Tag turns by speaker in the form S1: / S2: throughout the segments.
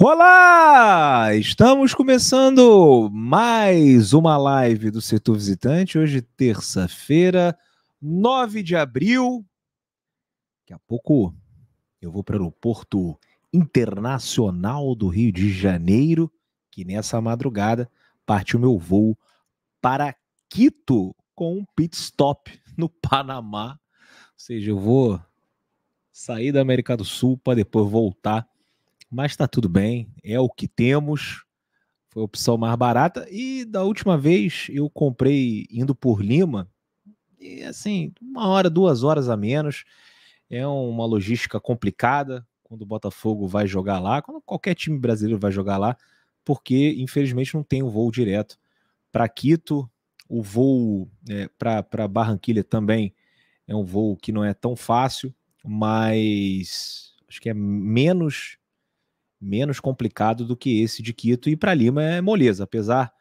S1: Olá! Estamos começando mais uma live do Setor Visitante. Hoje, terça-feira, 9 de abril. Daqui a pouco eu vou para o aeroporto internacional do Rio de Janeiro, que nessa madrugada parte o meu voo para Quito com um pit stop no Panamá. Ou seja, eu vou sair da América do Sul para depois voltar mas está tudo bem, é o que temos. Foi a opção mais barata. E da última vez eu comprei indo por Lima, e assim, uma hora, duas horas a menos. É uma logística complicada quando o Botafogo vai jogar lá, quando qualquer time brasileiro vai jogar lá, porque infelizmente não tem um voo direto para Quito. O voo é, para Barranquilha também é um voo que não é tão fácil, mas acho que é menos menos complicado do que esse de Quito. E para Lima é moleza, apesar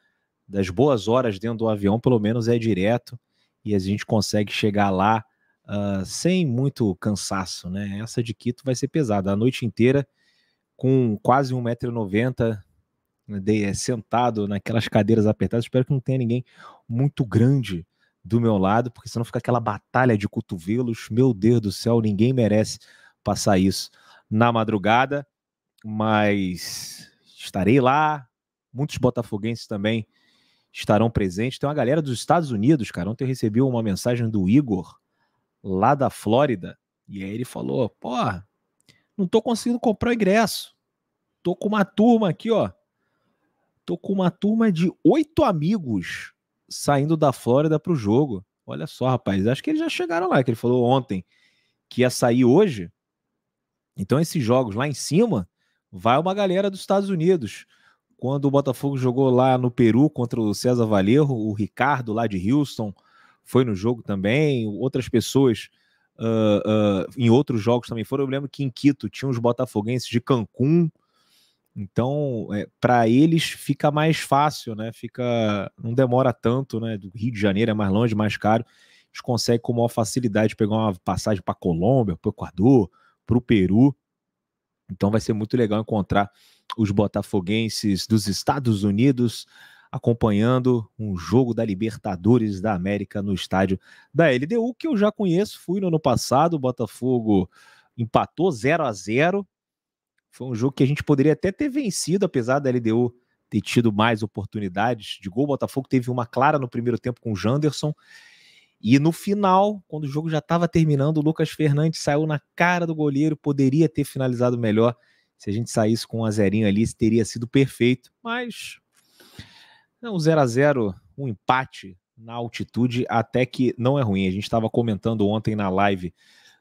S1: das boas horas dentro do avião, pelo menos é direto e a gente consegue chegar lá uh, sem muito cansaço, né? Essa de Quito vai ser pesada a noite inteira, com quase 1,90m eh, sentado naquelas cadeiras apertadas. Espero que não tenha ninguém muito grande do meu lado, porque senão fica aquela batalha de cotovelos. Meu Deus do céu, ninguém merece passar isso na madrugada mas estarei lá. Muitos botafoguenses também estarão presentes. Tem uma galera dos Estados Unidos, cara. Ontem eu recebi uma mensagem do Igor, lá da Flórida, e aí ele falou: Porra, não tô conseguindo comprar o ingresso. Tô com uma turma aqui, ó. Tô com uma turma de oito amigos saindo da Flórida pro jogo. Olha só, rapaz. Acho que eles já chegaram lá, que ele falou ontem que ia sair hoje. Então, esses jogos lá em cima vai uma galera dos Estados Unidos. Quando o Botafogo jogou lá no Peru contra o César Valerro, o Ricardo lá de Houston foi no jogo também, outras pessoas uh, uh, em outros jogos também foram. Eu lembro que em Quito tinha os botafoguenses de Cancún, então, é, para eles fica mais fácil, né? Fica, não demora tanto, né? Do Rio de Janeiro é mais longe, mais caro. Eles conseguem com maior facilidade pegar uma passagem para Colômbia, para o Equador, para o Peru. Então vai ser muito legal encontrar os botafoguenses dos Estados Unidos acompanhando um jogo da Libertadores da América no estádio da LDU, que eu já conheço, fui no ano passado, o Botafogo empatou 0 a 0 Foi um jogo que a gente poderia até ter vencido, apesar da LDU ter tido mais oportunidades de gol. O Botafogo teve uma clara no primeiro tempo com o Janderson e no final, quando o jogo já estava terminando, o Lucas Fernandes saiu na cara do goleiro, poderia ter finalizado melhor. Se a gente saísse com um azerinho ali, teria sido perfeito. Mas é um 0 a 0 um empate na altitude, até que não é ruim. A gente estava comentando ontem na live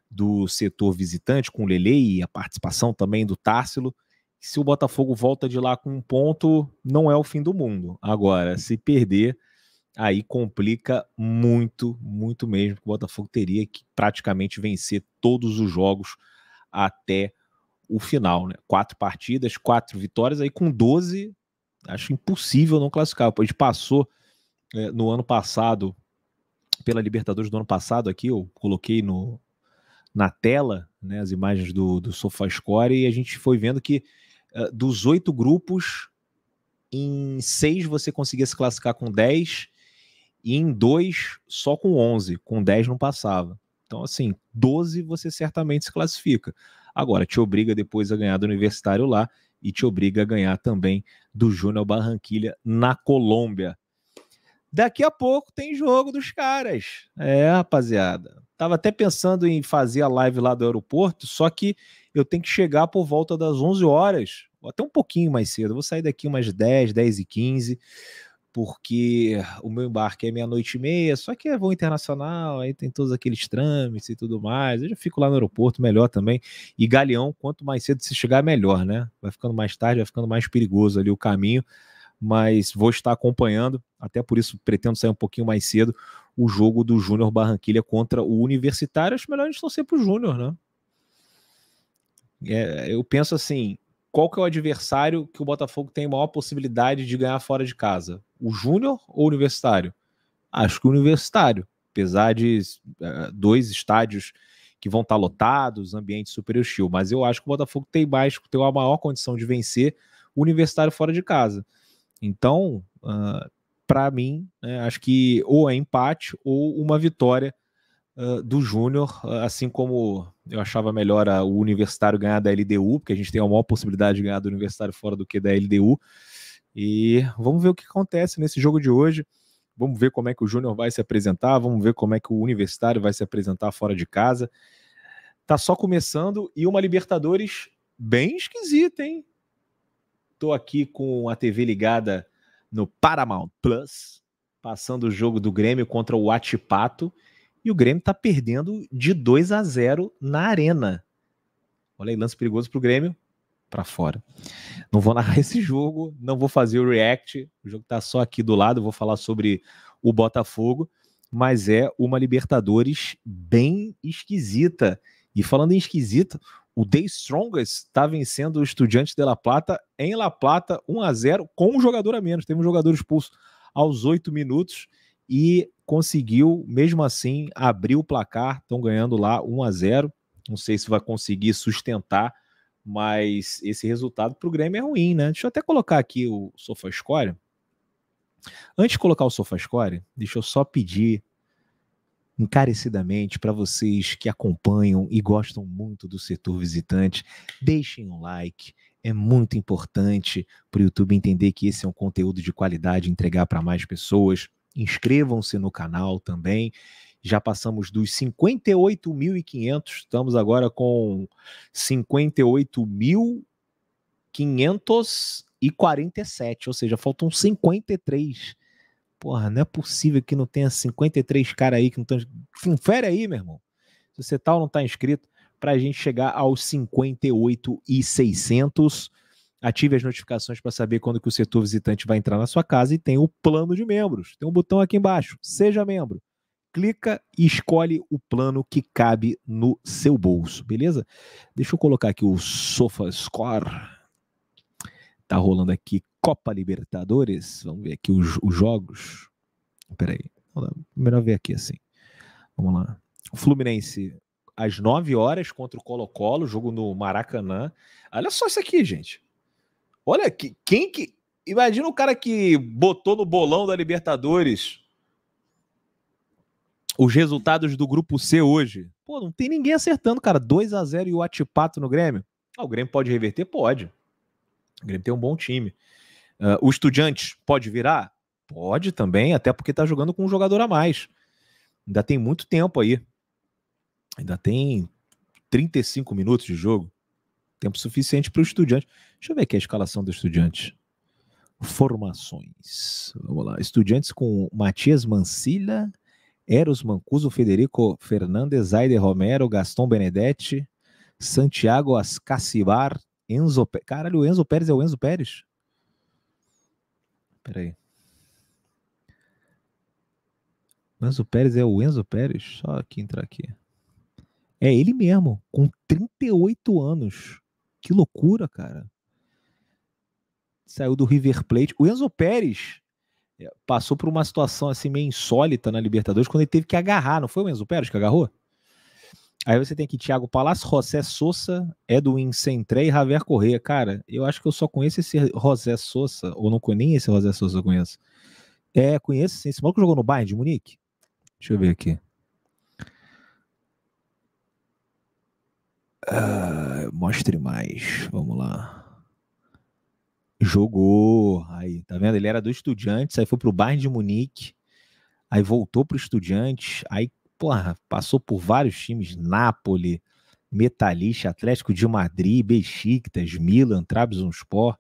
S1: do setor visitante com o Lele e a participação também do Társilo. Se o Botafogo volta de lá com um ponto, não é o fim do mundo. Agora, se perder aí complica muito, muito mesmo, que o Botafogo teria que praticamente vencer todos os jogos até o final, né? Quatro partidas, quatro vitórias, aí com 12, acho impossível não classificar. A gente passou é, no ano passado, pela Libertadores do ano passado aqui, eu coloquei no, na tela né, as imagens do, do SofaScore e a gente foi vendo que é, dos oito grupos, em seis você conseguia se classificar com 10, e em dois só com 11, com 10 não passava. Então, assim, 12 você certamente se classifica. Agora, te obriga depois a ganhar do Universitário lá e te obriga a ganhar também do Júnior Barranquilha na Colômbia. Daqui a pouco tem jogo dos caras. É, rapaziada. Tava até pensando em fazer a live lá do aeroporto, só que eu tenho que chegar por volta das 11 horas, ou até um pouquinho mais cedo. Eu vou sair daqui umas 10, 10 e 15 porque o meu embarque é meia-noite e meia, só que é voo internacional, aí tem todos aqueles trâmites e tudo mais. Eu já fico lá no aeroporto, melhor também. E Galeão, quanto mais cedo se chegar, melhor, né? Vai ficando mais tarde, vai ficando mais perigoso ali o caminho, mas vou estar acompanhando, até por isso pretendo sair um pouquinho mais cedo, o jogo do Júnior Barranquilha contra o Universitário. Acho melhor a gente torcer pro Júnior, né? É, eu penso assim, qual que é o adversário que o Botafogo tem maior possibilidade de ganhar fora de casa? o júnior ou o universitário? Acho que o universitário, apesar de uh, dois estádios que vão estar tá lotados, ambiente super hostil, mas eu acho que o Botafogo tem mais, tem a maior condição de vencer o universitário fora de casa. Então, uh, para mim, né, acho que ou é empate ou uma vitória Uh, do Júnior, uh, assim como eu achava melhor o Universitário ganhar da LDU, porque a gente tem a maior possibilidade de ganhar do Universitário fora do que da LDU. E vamos ver o que acontece nesse jogo de hoje. Vamos ver como é que o Júnior vai se apresentar, vamos ver como é que o Universitário vai se apresentar fora de casa. Tá só começando e uma Libertadores bem esquisita, hein? Tô aqui com a TV ligada no Paramount Plus, passando o jogo do Grêmio contra o Atipato, e o Grêmio tá perdendo de 2 a 0 na Arena. Olha aí, lance perigoso pro Grêmio para fora. Não vou narrar esse jogo, não vou fazer o react, o jogo está só aqui do lado, vou falar sobre o Botafogo, mas é uma Libertadores bem esquisita. E falando em esquisita, o The Strongest está vencendo o Estudiante de La Plata em La Plata 1 a 0 com um jogador a menos. Teve um jogador expulso aos oito minutos e conseguiu, mesmo assim, abrir o placar. Estão ganhando lá 1 a 0 Não sei se vai conseguir sustentar mas esse resultado para o Grêmio é ruim, né? Deixa eu até colocar aqui o SofaScore. Antes de colocar o SofaScore, deixa eu só pedir encarecidamente para vocês que acompanham e gostam muito do setor visitante, deixem um like. É muito importante para o YouTube entender que esse é um conteúdo de qualidade, entregar para mais pessoas. Inscrevam-se no canal também já passamos dos 58.500, estamos agora com 58.547, ou seja, faltam 53. Porra, não é possível que não tenha 53 caras aí que não estão. Confere aí, meu irmão. Se você tal tá ou não está inscrito, para a gente chegar aos 58.600. Ative as notificações para saber quando que o setor visitante vai entrar na sua casa e tem o plano de membros. Tem um botão aqui embaixo, seja membro clica e escolhe o plano que cabe no seu bolso, beleza? Deixa eu colocar aqui o SofaScore. Tá rolando aqui Copa Libertadores. Vamos ver aqui os, os jogos. Peraí, melhor ver aqui assim. Vamos lá. Fluminense às 9 horas contra o Colo-Colo, jogo no Maracanã. Olha só isso aqui, gente. Olha que quem que imagina o cara que botou no bolão da Libertadores os resultados do grupo C hoje. Pô, não tem ninguém acertando, cara. 2 a 0 e o Atipato no Grêmio. Ah, o Grêmio pode reverter? Pode. O Grêmio tem um bom time. Uh, o Estudiantes pode virar? Pode também, até porque tá jogando com um jogador a mais. Ainda tem muito tempo aí. Ainda tem 35 minutos de jogo. Tempo suficiente para o Estudiantes. Deixa eu ver aqui a escalação do Estudiantes. Formações. Vamos lá. Estudiantes com Matias Mancilla, Eros Mancuso, Federico Fernandes, Aide Romero, Gaston Benedetti, Santiago Ascacibar, Enzo Pérez. Caralho, o Enzo Pérez é o Enzo Pérez? Peraí. O Enzo Pérez é o Enzo Pérez? Só aqui entrar aqui. É ele mesmo, com 38 anos. Que loucura, cara. Saiu do River Plate. O Enzo Pérez é, passou por uma situação assim meio insólita na Libertadores, quando ele teve que agarrar, não foi o Enzo Pérez que agarrou? Aí você tem que Thiago Palácio, José Sousa, Edwin Centré e Javier Correa. Cara, eu acho que eu só conheço esse José Sousa, ou não conheço nem esse José Sousa eu conheço. É, conheço sim. Esse maluco jogou no Bayern de Munique? Deixa eu ver aqui. Uh, mostre mais. Vamos lá. Jogou. Aí, tá vendo? Ele era do Estudiantes, aí foi pro Bayern de Munique, aí voltou pro Estudiantes, aí, porra, passou por vários times, Nápoles, Metalista, Atlético de Madrid, Besiktas, Milan, Trabzonspor,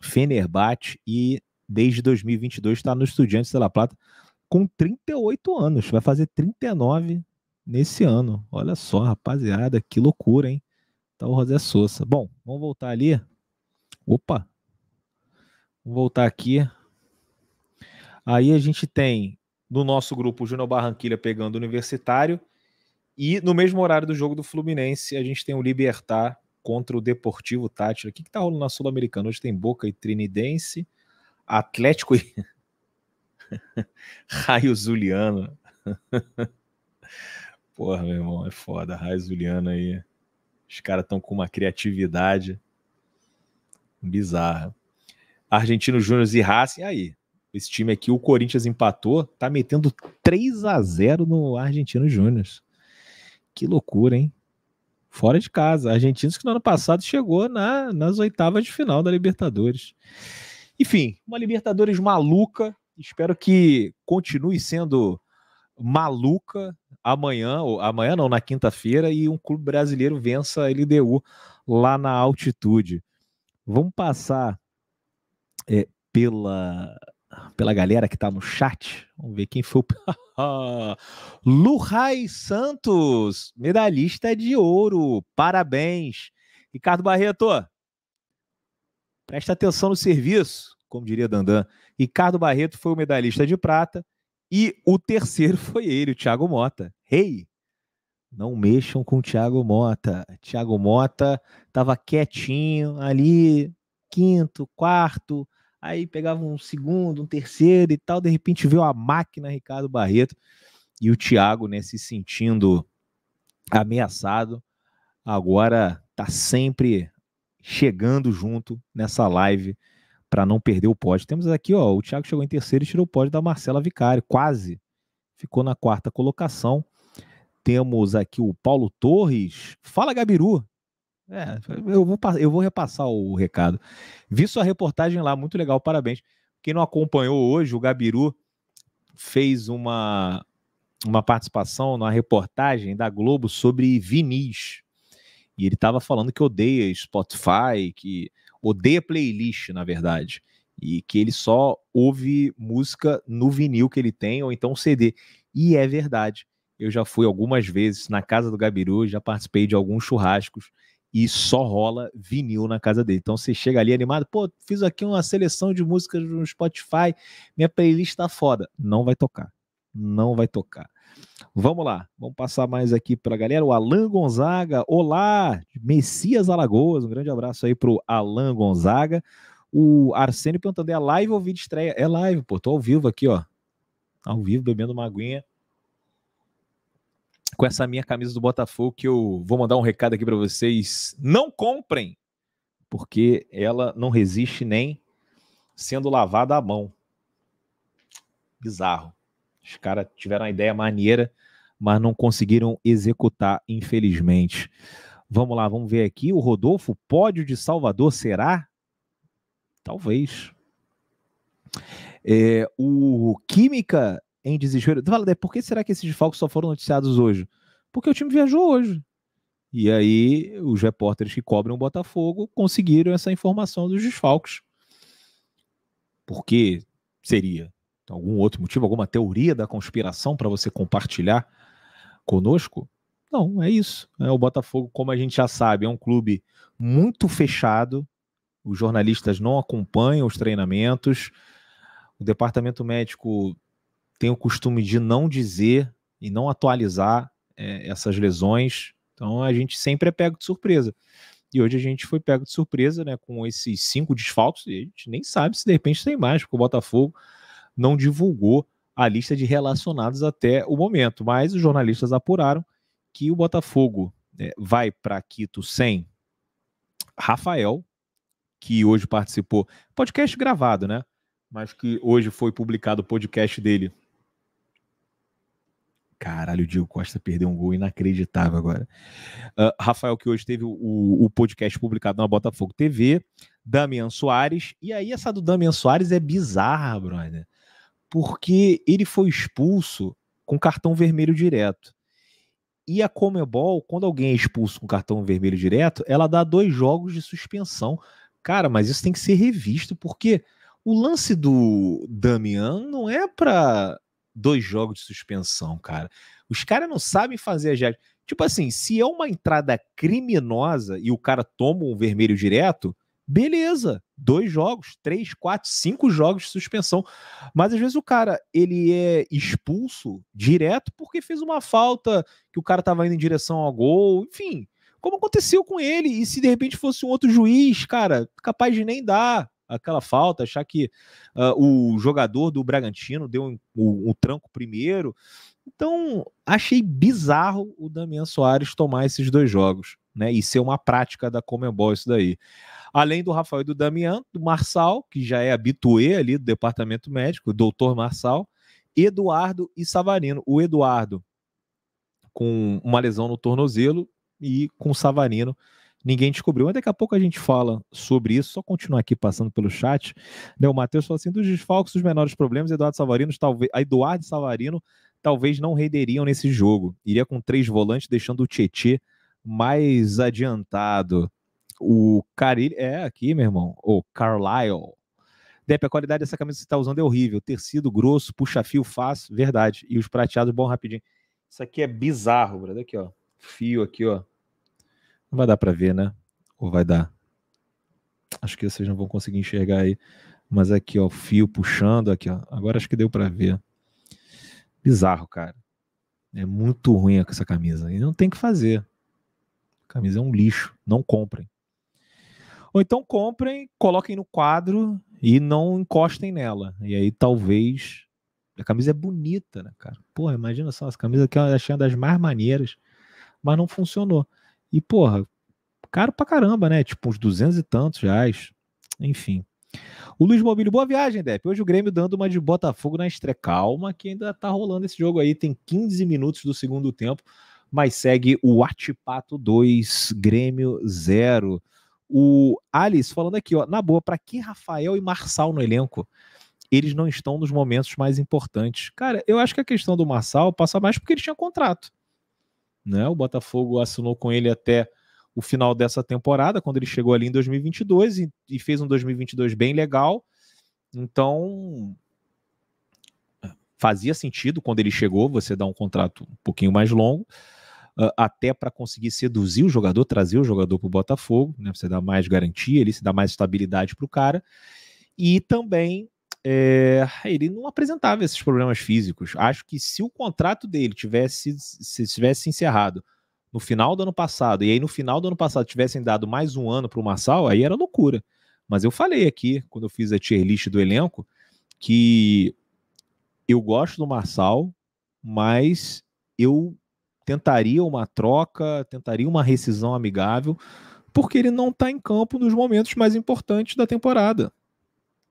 S1: Fenerbahçe e desde 2022 está no Estudiantes de La Plata com 38 anos, vai fazer 39 nesse ano. Olha só, rapaziada, que loucura, hein? Tá o Rosé Souza. Bom, vamos voltar ali. Opa, Vou voltar aqui. Aí a gente tem no nosso grupo o Júnior Barranquilha pegando o Universitário. E no mesmo horário do jogo do Fluminense, a gente tem o Libertar contra o Deportivo Tátira. O que, que tá rolando na Sul-Americana? Hoje tem Boca e Trinidense, Atlético e. Raio Zuliano. Porra, meu irmão, é foda. Raio Zuliano aí. Os caras estão com uma criatividade bizarra. Argentino Júnior e Racing. Aí, esse time aqui, o Corinthians empatou, tá metendo 3 a 0 no Argentino Júnior. Que loucura, hein? Fora de casa. Argentinos que no ano passado chegou na, nas oitavas de final da Libertadores. Enfim, uma Libertadores maluca. Espero que continue sendo maluca amanhã, ou amanhã não, na quinta-feira, e um clube brasileiro vença a LDU lá na altitude. Vamos passar é, pela, pela galera que está no chat. Vamos ver quem foi o. Ah, Luhai Santos, medalhista de ouro. Parabéns. Ricardo Barreto, presta atenção no serviço, como diria Dandan. Ricardo Barreto foi o medalhista de prata e o terceiro foi ele, o Thiago Mota. Rei! Hey, não mexam com o Thiago Mota. Thiago Mota estava quietinho ali, quinto, quarto, Aí pegava um segundo, um terceiro e tal. De repente veio a máquina Ricardo Barreto e o Thiago, né, se sentindo ameaçado, agora tá sempre chegando junto nessa live para não perder o pódio. Temos aqui, ó, o Thiago chegou em terceiro e tirou o pódio da Marcela Vicari. quase. Ficou na quarta colocação. Temos aqui o Paulo Torres. Fala, Gabiru. É, eu vou, eu vou repassar o recado. Vi sua reportagem lá, muito legal, parabéns. Quem não acompanhou hoje, o Gabiru fez uma, uma participação numa reportagem da Globo sobre vinis. E ele estava falando que odeia Spotify, que odeia playlist, na verdade. E que ele só ouve música no vinil que ele tem, ou então CD. E é verdade. Eu já fui algumas vezes na casa do Gabiru, já participei de alguns churrascos e só rola vinil na casa dele. Então você chega ali animado, pô, fiz aqui uma seleção de músicas no Spotify, minha playlist tá foda. Não vai tocar. Não vai tocar. Vamos lá, vamos passar mais aqui pra galera. O Alan Gonzaga, olá, Messias Alagoas, um grande abraço aí pro Alan Gonzaga. O Arsênio perguntando: é live ou vídeo estreia? É live, pô, tô ao vivo aqui, ó. Ao vivo, bebendo uma aguinha com essa minha camisa do Botafogo que eu vou mandar um recado aqui para vocês. Não comprem, porque ela não resiste nem sendo lavada à mão. Bizarro. Os caras tiveram uma ideia maneira, mas não conseguiram executar, infelizmente. Vamos lá, vamos ver aqui. O Rodolfo, pódio de Salvador, será? Talvez. É, o Química em desespero. Tu por que será que esses desfalques só foram noticiados hoje? Porque o time viajou hoje. E aí os repórteres que cobrem o Botafogo conseguiram essa informação dos desfalques. Por que seria? Algum outro motivo, alguma teoria da conspiração para você compartilhar conosco? Não, é isso. É, o Botafogo, como a gente já sabe, é um clube muito fechado. Os jornalistas não acompanham os treinamentos. O departamento médico tem o costume de não dizer e não atualizar é, essas lesões. Então a gente sempre é pego de surpresa. E hoje a gente foi pego de surpresa, né, com esses cinco desfalques. E a gente nem sabe se de repente tem mais, porque o Botafogo não divulgou a lista de relacionados até o momento. Mas os jornalistas apuraram que o Botafogo né, vai para Quito sem Rafael, que hoje participou, podcast gravado, né? Mas que hoje foi publicado o podcast dele Caralho, o Diego Costa perdeu um gol inacreditável agora. Uh, Rafael, que hoje teve o, o, podcast publicado na Botafogo TV, Damian Soares. E aí, essa do Damian Soares é bizarra, brother. Porque ele foi expulso com cartão vermelho direto. E a Comebol, quando alguém é expulso com cartão vermelho direto, ela dá dois jogos de suspensão. Cara, mas isso tem que ser revisto, porque o lance do Damian não é para dois jogos de suspensão, cara. Os caras não sabem fazer a gestão. Tipo assim, se é uma entrada criminosa e o cara toma um vermelho direto, beleza. Dois jogos, três, quatro, cinco jogos de suspensão. Mas às vezes o cara, ele é expulso direto porque fez uma falta que o cara estava indo em direção ao gol, enfim. Como aconteceu com ele, e se de repente fosse um outro juiz, cara, capaz de nem dar aquela falta, achar que uh, o jogador do Bragantino deu um, um, um, tranco primeiro. Então, achei bizarro o Damian Soares tomar esses dois jogos, né? E ser uma prática da Comebol isso daí. Além do Rafael e do Damian, do Marçal, que já é habituê ali do departamento médico, o doutor Marçal, Eduardo e Savarino. O Eduardo com uma lesão no tornozelo e com o Savarino ninguém descobriu. Mas daqui a pouco a gente fala sobre isso, só continuar aqui passando pelo chat. Né, o Matheus falou assim: dos desfalques, os menores problemas, Eduardo Savarino, talvez, Eduardo Savarino talvez não renderiam nesse jogo. Iria com três volantes, deixando o Tietê mais adiantado. O Caril É, aqui, meu irmão. O Carlisle. Depe, a qualidade dessa camisa que você está usando é horrível. Tecido grosso, puxa-fio fácil, verdade. E os prateados bom rapidinho. Isso aqui é bizarro, brother. Aqui, ó. Fio aqui, ó. Não vai dar para ver, né? Ou vai dar? Acho que vocês não vão conseguir enxergar aí. Mas aqui, ó, o fio puxando aqui, ó. Agora acho que deu para ver. Bizarro, cara. É muito ruim essa camisa. E não tem que fazer. camisa é um lixo. Não comprem. Ou então comprem, coloquem no quadro e não encostem nela. E aí talvez. A camisa é bonita, né, cara? Porra, imagina só, essa camisa aqui eu é achei é uma das mais maneiras, mas não funcionou. E, porra, caro pra caramba, né? Tipo, uns duzentos e tantos reais. Enfim. O Luiz Mobílio, boa viagem, Depp. Hoje o Grêmio dando uma de Botafogo na estreia. Calma, que ainda tá rolando esse jogo aí. Tem 15 minutos do segundo tempo, mas segue o Atipato 2, Grêmio 0. O Alice falando aqui, ó. Na boa, para que Rafael e Marçal no elenco? Eles não estão nos momentos mais importantes. Cara, eu acho que a questão do Marçal passa mais porque ele tinha contrato. Né? O Botafogo assinou com ele até o final dessa temporada, quando ele chegou ali em 2022 e, e fez um 2022 bem legal. Então, fazia sentido quando ele chegou você dar um contrato um pouquinho mais longo, ah, até para conseguir seduzir o jogador, trazer o jogador para o Botafogo, né? você dá mais garantia, ele se dá mais estabilidade para o cara. E também é, ele não apresentava esses problemas físicos. Acho que se o contrato dele tivesse se tivesse encerrado no final do ano passado, e aí no final do ano passado tivessem dado mais um ano para o Marçal, aí era loucura. Mas eu falei aqui, quando eu fiz a tier list do elenco, que eu gosto do Marçal, mas eu tentaria uma troca, tentaria uma rescisão amigável, porque ele não está em campo nos momentos mais importantes da temporada.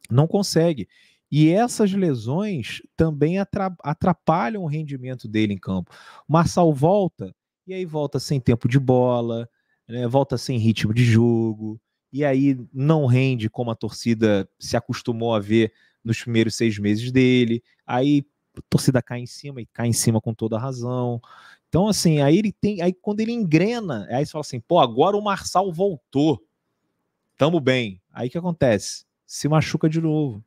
S1: Não consegue. E essas lesões também atrapalham o rendimento dele em campo. O Marçal volta, e aí volta sem tempo de bola, né? volta sem ritmo de jogo, e aí não rende como a torcida se acostumou a ver nos primeiros seis meses dele. Aí a torcida cai em cima e cai em cima com toda a razão. Então, assim, aí ele tem. Aí quando ele engrena, aí você fala assim, pô, agora o Marçal voltou. Tamo bem. Aí o que acontece? se machuca de novo.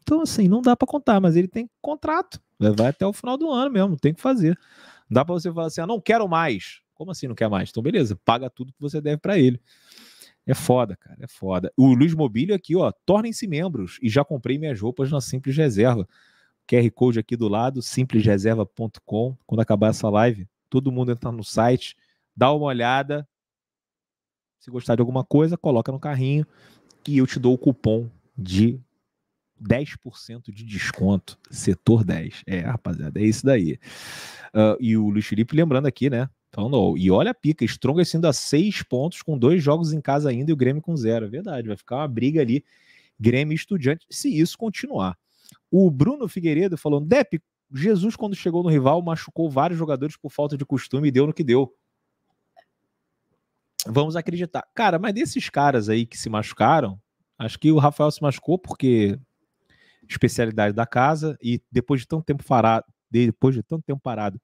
S1: Então, assim, não dá para contar, mas ele tem contrato. Vai até o final do ano mesmo, tem que fazer. Não dá para você falar assim, ah, não quero mais. Como assim não quer mais? Então, beleza, paga tudo que você deve para ele. É foda, cara, é foda. O Luiz Mobílio aqui, ó, tornem-se membros e já comprei minhas roupas na Simples Reserva. QR Code aqui do lado, simplesreserva.com. Quando acabar essa live, todo mundo entra no site, dá uma olhada. Se gostar de alguma coisa, coloca no carrinho que eu te dou o cupom de 10% de desconto, setor 10. É, rapaziada, é isso daí. Uh, e o Luiz Felipe lembrando aqui, né? Então, no. E olha a pica, Stronger sendo a 6 pontos, com dois jogos em casa ainda e o Grêmio com zero. É verdade, vai ficar uma briga ali, Grêmio e Estudiante, se isso continuar. O Bruno Figueiredo falando, Depp, Jesus, quando chegou no rival, machucou vários jogadores por falta de costume e deu no que deu. Vamos acreditar. Cara, mas desses caras aí que se machucaram, Acho que o Rafael se machucou porque especialidade da casa e depois de tanto tempo parado, depois de tanto tempo parado,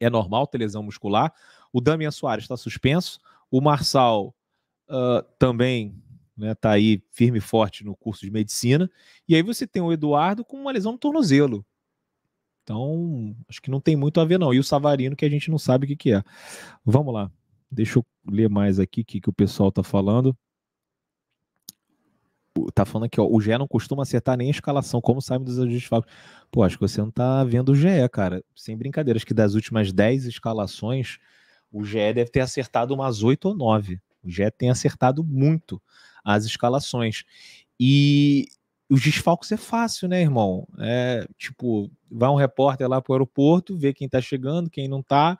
S1: é normal ter lesão muscular. O Damian Soares está suspenso, o Marçal uh, também está né, tá aí firme e forte no curso de medicina. E aí você tem o Eduardo com uma lesão no tornozelo. Então, acho que não tem muito a ver, não. E o Savarino, que a gente não sabe o que, que é. Vamos lá. Deixa eu ler mais aqui o que, que o pessoal está falando. Tipo, tá falando aqui, ó, o Gé não costuma acertar nem a escalação, como sabe dos desfalques. Pô, acho que você não tá vendo o Gé cara. Sem brincadeiras, que das últimas 10 escalações, o Gé deve ter acertado umas 8 ou 9. O Gé tem acertado muito as escalações. E os desfalques é fácil, né, irmão? É tipo, vai um repórter lá pro aeroporto, vê quem tá chegando, quem não tá,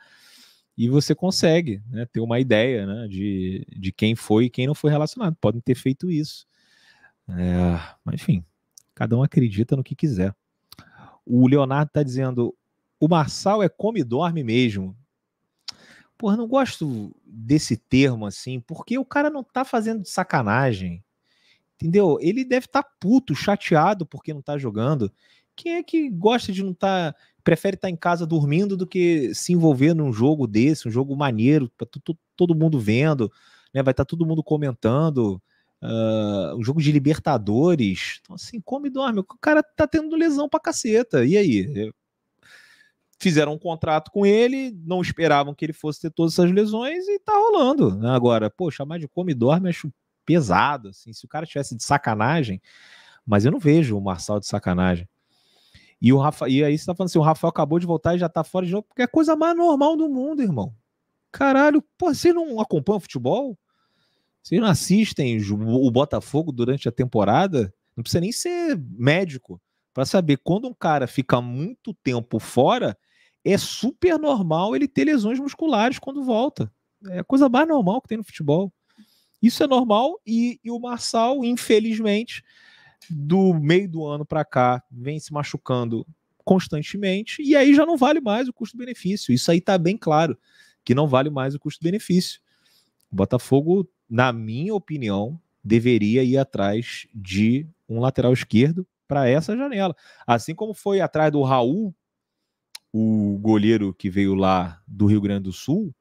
S1: e você consegue né, ter uma ideia né, de, de quem foi e quem não foi relacionado. Podem ter feito isso. É, mas enfim, cada um acredita no que quiser. O Leonardo está dizendo: o Marçal é come e dorme mesmo. Porra, não gosto desse termo assim, porque o cara não tá fazendo de sacanagem. Entendeu? Ele deve estar tá puto, chateado porque não tá jogando. Quem é que gosta de não tá. Prefere estar tá em casa dormindo do que se envolver num jogo desse, um jogo maneiro, pra todo mundo vendo, né? Vai estar tá todo mundo comentando uh, ah, um jogo de Libertadores. Então, assim, come e dorme. O cara tá tendo lesão pra caceta. E aí? É, fizeram um contrato com ele, não esperavam que ele fosse ter todas essas lesões e tá rolando. Né? Agora, pô, chamar de come e dorme acho pesado. Assim, se o cara tivesse de sacanagem, mas eu não vejo o Marçal de sacanagem. E, o Rafa, e aí você tá falando assim, o Rafael acabou de voltar e já tá fora de jogo, porque é a coisa mais normal do mundo, irmão. Caralho, pô, você não acompanha o futebol? Vocês não assistem o Botafogo durante a temporada? Não precisa nem ser médico para saber quando um cara fica muito tempo fora, é super normal ele ter lesões musculares quando volta. É a coisa mais normal que tem no futebol. Isso é normal e, e o Marçal, infelizmente, do meio do ano para cá, vem se machucando constantemente e aí já não vale mais o custo-benefício. Isso aí está bem claro, que não vale mais o custo-benefício. O Botafogo, na minha opinião, deveria ir atrás de um lateral esquerdo para essa janela. Assim como foi atrás do Raul, o goleiro que veio lá do Rio Grande do Sul,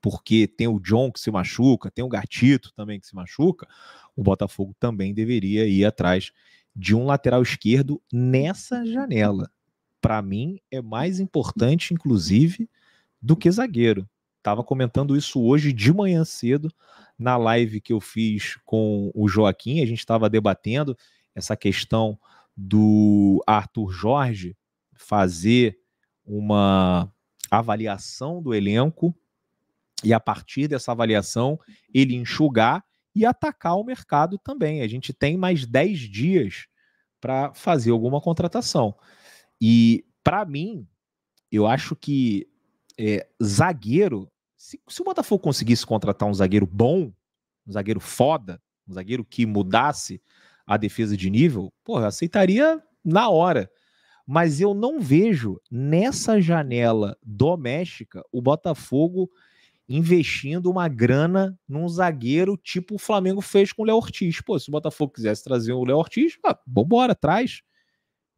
S1: porque tem o John que se machuca, tem o Gatito também que se machuca, o Botafogo também deveria ir atrás de um lateral esquerdo nessa janela. Para mim, é mais importante, inclusive, do que zagueiro. Estava comentando isso hoje de manhã cedo na live que eu fiz com o Joaquim. A gente estava debatendo essa questão do Arthur Jorge fazer uma avaliação do elenco e a partir dessa avaliação ele enxugar e atacar o mercado também. A gente tem mais 10 dias para fazer alguma contratação. E para mim, eu acho que é, zagueiro se, se o Botafogo conseguisse contratar um zagueiro bom, um zagueiro foda, um zagueiro que mudasse a defesa de nível, porra, eu aceitaria na hora. Mas eu não vejo nessa janela doméstica o Botafogo investindo uma grana num zagueiro tipo o Flamengo fez com o Léo Ortiz. Pô, se o Botafogo quisesse trazer o Léo Ortiz, ah, vambora, traz.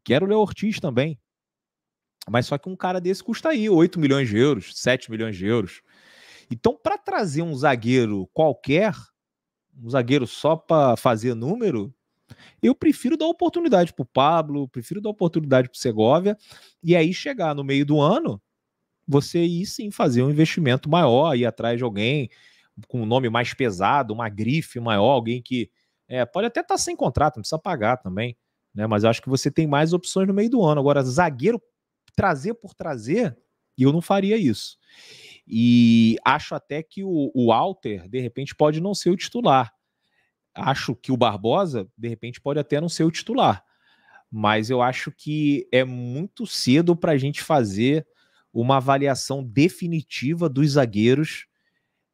S1: Quero o Léo Ortiz também. Mas só que um cara desse custa aí 8 milhões de euros, 7 milhões de euros. Então, para trazer um zagueiro qualquer, um zagueiro só para fazer número, eu prefiro dar oportunidade para o Pablo, prefiro dar oportunidade para o Segovia, e aí chegar no meio do ano, você ir sim fazer um investimento maior, ir atrás de alguém com um nome mais pesado, uma grife maior, alguém que é, pode até estar tá sem contrato, não precisa pagar também, né? Mas eu acho que você tem mais opções no meio do ano. Agora, zagueiro trazer por trazer, eu não faria isso. E acho até que o, o Alter, de repente, pode não ser o titular. Acho que o Barbosa, de repente, pode até não ser o titular. Mas eu acho que é muito cedo para a gente fazer uma avaliação definitiva dos zagueiros.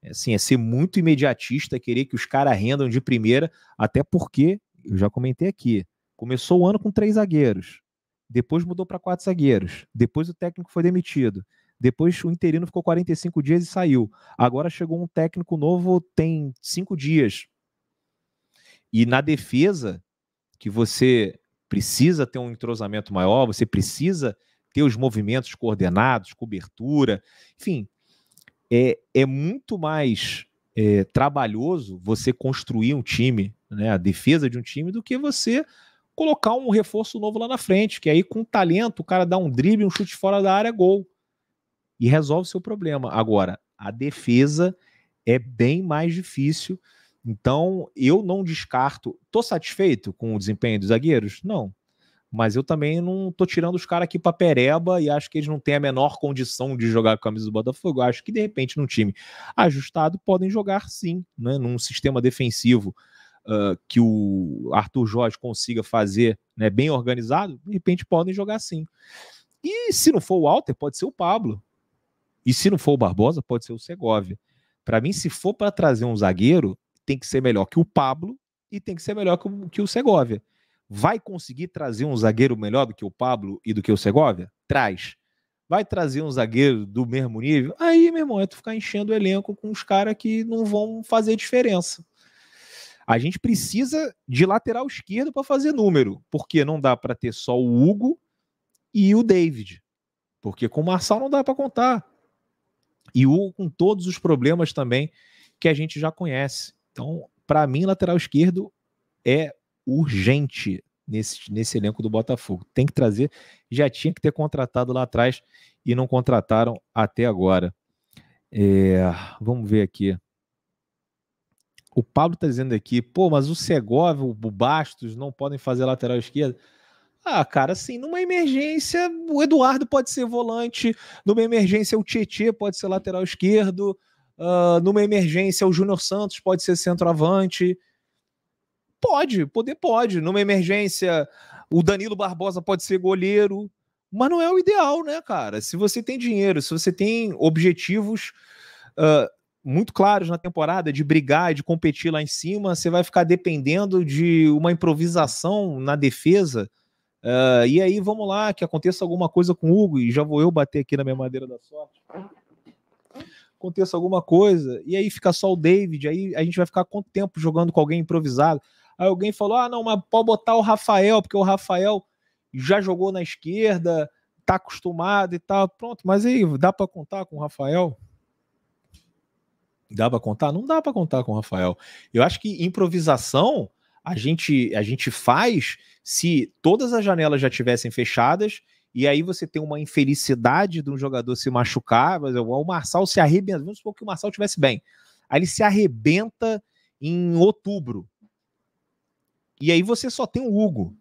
S1: É, assim, é ser muito imediatista, querer que os caras rendam de primeira, até porque, eu já comentei aqui, começou o ano com três zagueiros, depois mudou para quatro zagueiros, depois o técnico foi demitido. Depois o interino ficou 45 dias e saiu. Agora chegou um técnico novo, tem cinco dias. E na defesa, que você precisa ter um entrosamento maior, você precisa ter os movimentos coordenados, cobertura, enfim, é, é muito mais é, trabalhoso você construir um time, né, a defesa de um time, do que você colocar um reforço novo lá na frente, que aí com talento o cara dá um drible, um chute fora da área, gol e resolve seu problema. Agora, a defesa é bem mais difícil. Então, eu não descarto. Tô satisfeito com o desempenho dos zagueiros? Não. Mas eu também não tô tirando os caras aqui para pereba e acho que eles não têm a menor condição de jogar a camisa do Botafogo. Eu acho que, de repente, num time ajustado, podem jogar sim, né? num sistema defensivo uh, que o Arthur Jorge consiga fazer né, bem organizado, de repente podem jogar sim. E se não for o Walter, pode ser o Pablo. E se não for o Barbosa, pode ser o Segovia. Para mim, se for para trazer um zagueiro, tem que ser melhor que o Pablo e tem que ser melhor que o, que o Segovia. Vai conseguir trazer um zagueiro melhor do que o Pablo e do que o Segovia? Traz. Vai trazer um zagueiro do mesmo nível? Aí, meu irmão, é tu ficar enchendo o elenco com os caras que não vão fazer diferença. A gente precisa de lateral esquerdo para fazer número, porque não dá para ter só o Hugo e o David. Porque com o Marçal não dá para contar. E o com todos os problemas também que a gente já conhece. Então, para mim, lateral esquerdo é urgente nesse, nesse elenco do Botafogo. Tem que trazer, já tinha que ter contratado lá atrás e não contrataram até agora. É, vamos ver aqui. O Pablo está dizendo aqui, pô, mas o Segovia, o Bastos não podem fazer lateral esquerda. Ah, cara, assim, numa emergência, o Eduardo pode ser volante, numa emergência, o Tietê pode ser lateral esquerdo, uh, numa emergência, o Júnior Santos pode ser centroavante. Pode, poder pode. Numa emergência, o Danilo Barbosa pode ser goleiro, mas não é o ideal, né, cara? Se você tem dinheiro, se você tem objetivos uh, muito claros na temporada de brigar e de competir lá em cima, você vai ficar dependendo de uma improvisação na defesa Uh, e aí, vamos lá, que aconteça alguma coisa com o Hugo, e já vou eu bater aqui na minha madeira da sorte. Aconteça alguma coisa, e aí fica só o David, aí a gente vai ficar quanto tempo jogando com alguém improvisado? Aí alguém falou: ah, não, mas pode botar o Rafael, porque o Rafael já jogou na esquerda, tá acostumado e tal. Pronto, mas aí, dá para contar com o Rafael? Dá para contar? Não dá para contar com o Rafael. Eu acho que improvisação a gente, a gente faz se todas as janelas já tivessem fechadas e aí você tem uma infelicidade de um jogador se machucar, mas o Marçal se arrebenta, vamos supor que o Marçal estivesse bem. Aí ele se arrebenta em outubro. E aí você só tem o Hugo.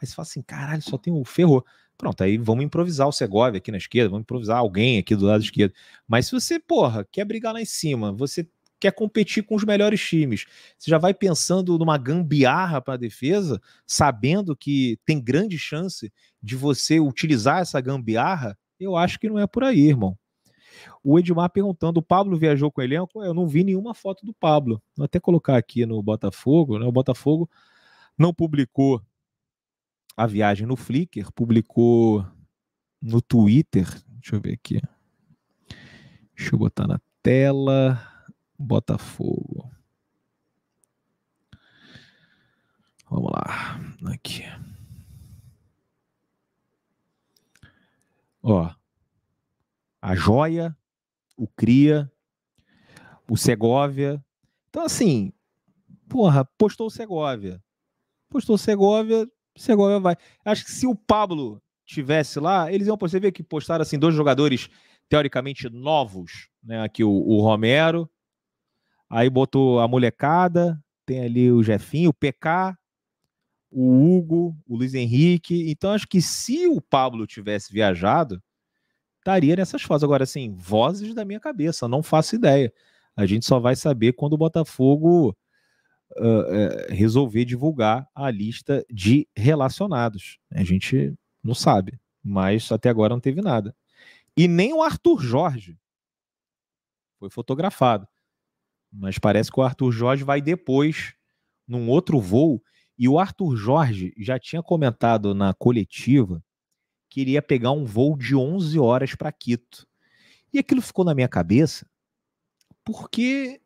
S1: Aí você fala assim, caralho, só tem o Ferro. Pronto, aí vamos improvisar o Segovia aqui na esquerda, vamos improvisar alguém aqui do lado esquerdo. Mas se você, porra, quer brigar lá em cima, você quer competir com os melhores times. Você já vai pensando numa gambiarra para a defesa, sabendo que tem grande chance de você utilizar essa gambiarra? Eu acho que não é por aí, irmão. O Edmar perguntando: o Pablo viajou com o elenco? É, eu não vi nenhuma foto do Pablo. Vou até colocar aqui no Botafogo, né? O Botafogo não publicou a viagem no Flickr, publicou no Twitter. Deixa eu ver aqui. Deixa eu botar na tela. Botafogo. Vamos lá, aqui. Ó, a Joia, o Cria, o Segovia. Então, assim, porra, postou o Segovia. Postou o Segovia, Segovia vai. Acho que se o Pablo tivesse lá, eles iam. Você vê que postaram assim dois jogadores teoricamente novos, né? Aqui o, o Romero Aí botou a molecada, tem ali o Jefinho, o PK, o Hugo, o Luiz Henrique. Então acho que se o Pablo tivesse viajado, estaria nessas fases. Agora, assim, vozes da minha cabeça, não faço ideia. A gente só vai saber quando o Botafogo uh, uh, resolver divulgar a lista de relacionados. A gente não sabe, mas até agora não teve nada. E nem o Arthur Jorge foi fotografado. Mas parece que o Arthur Jorge vai depois, num outro voo, e o Arthur Jorge já tinha comentado na coletiva que iria pegar um voo de 11 horas para Quito. E aquilo ficou na minha cabeça, porque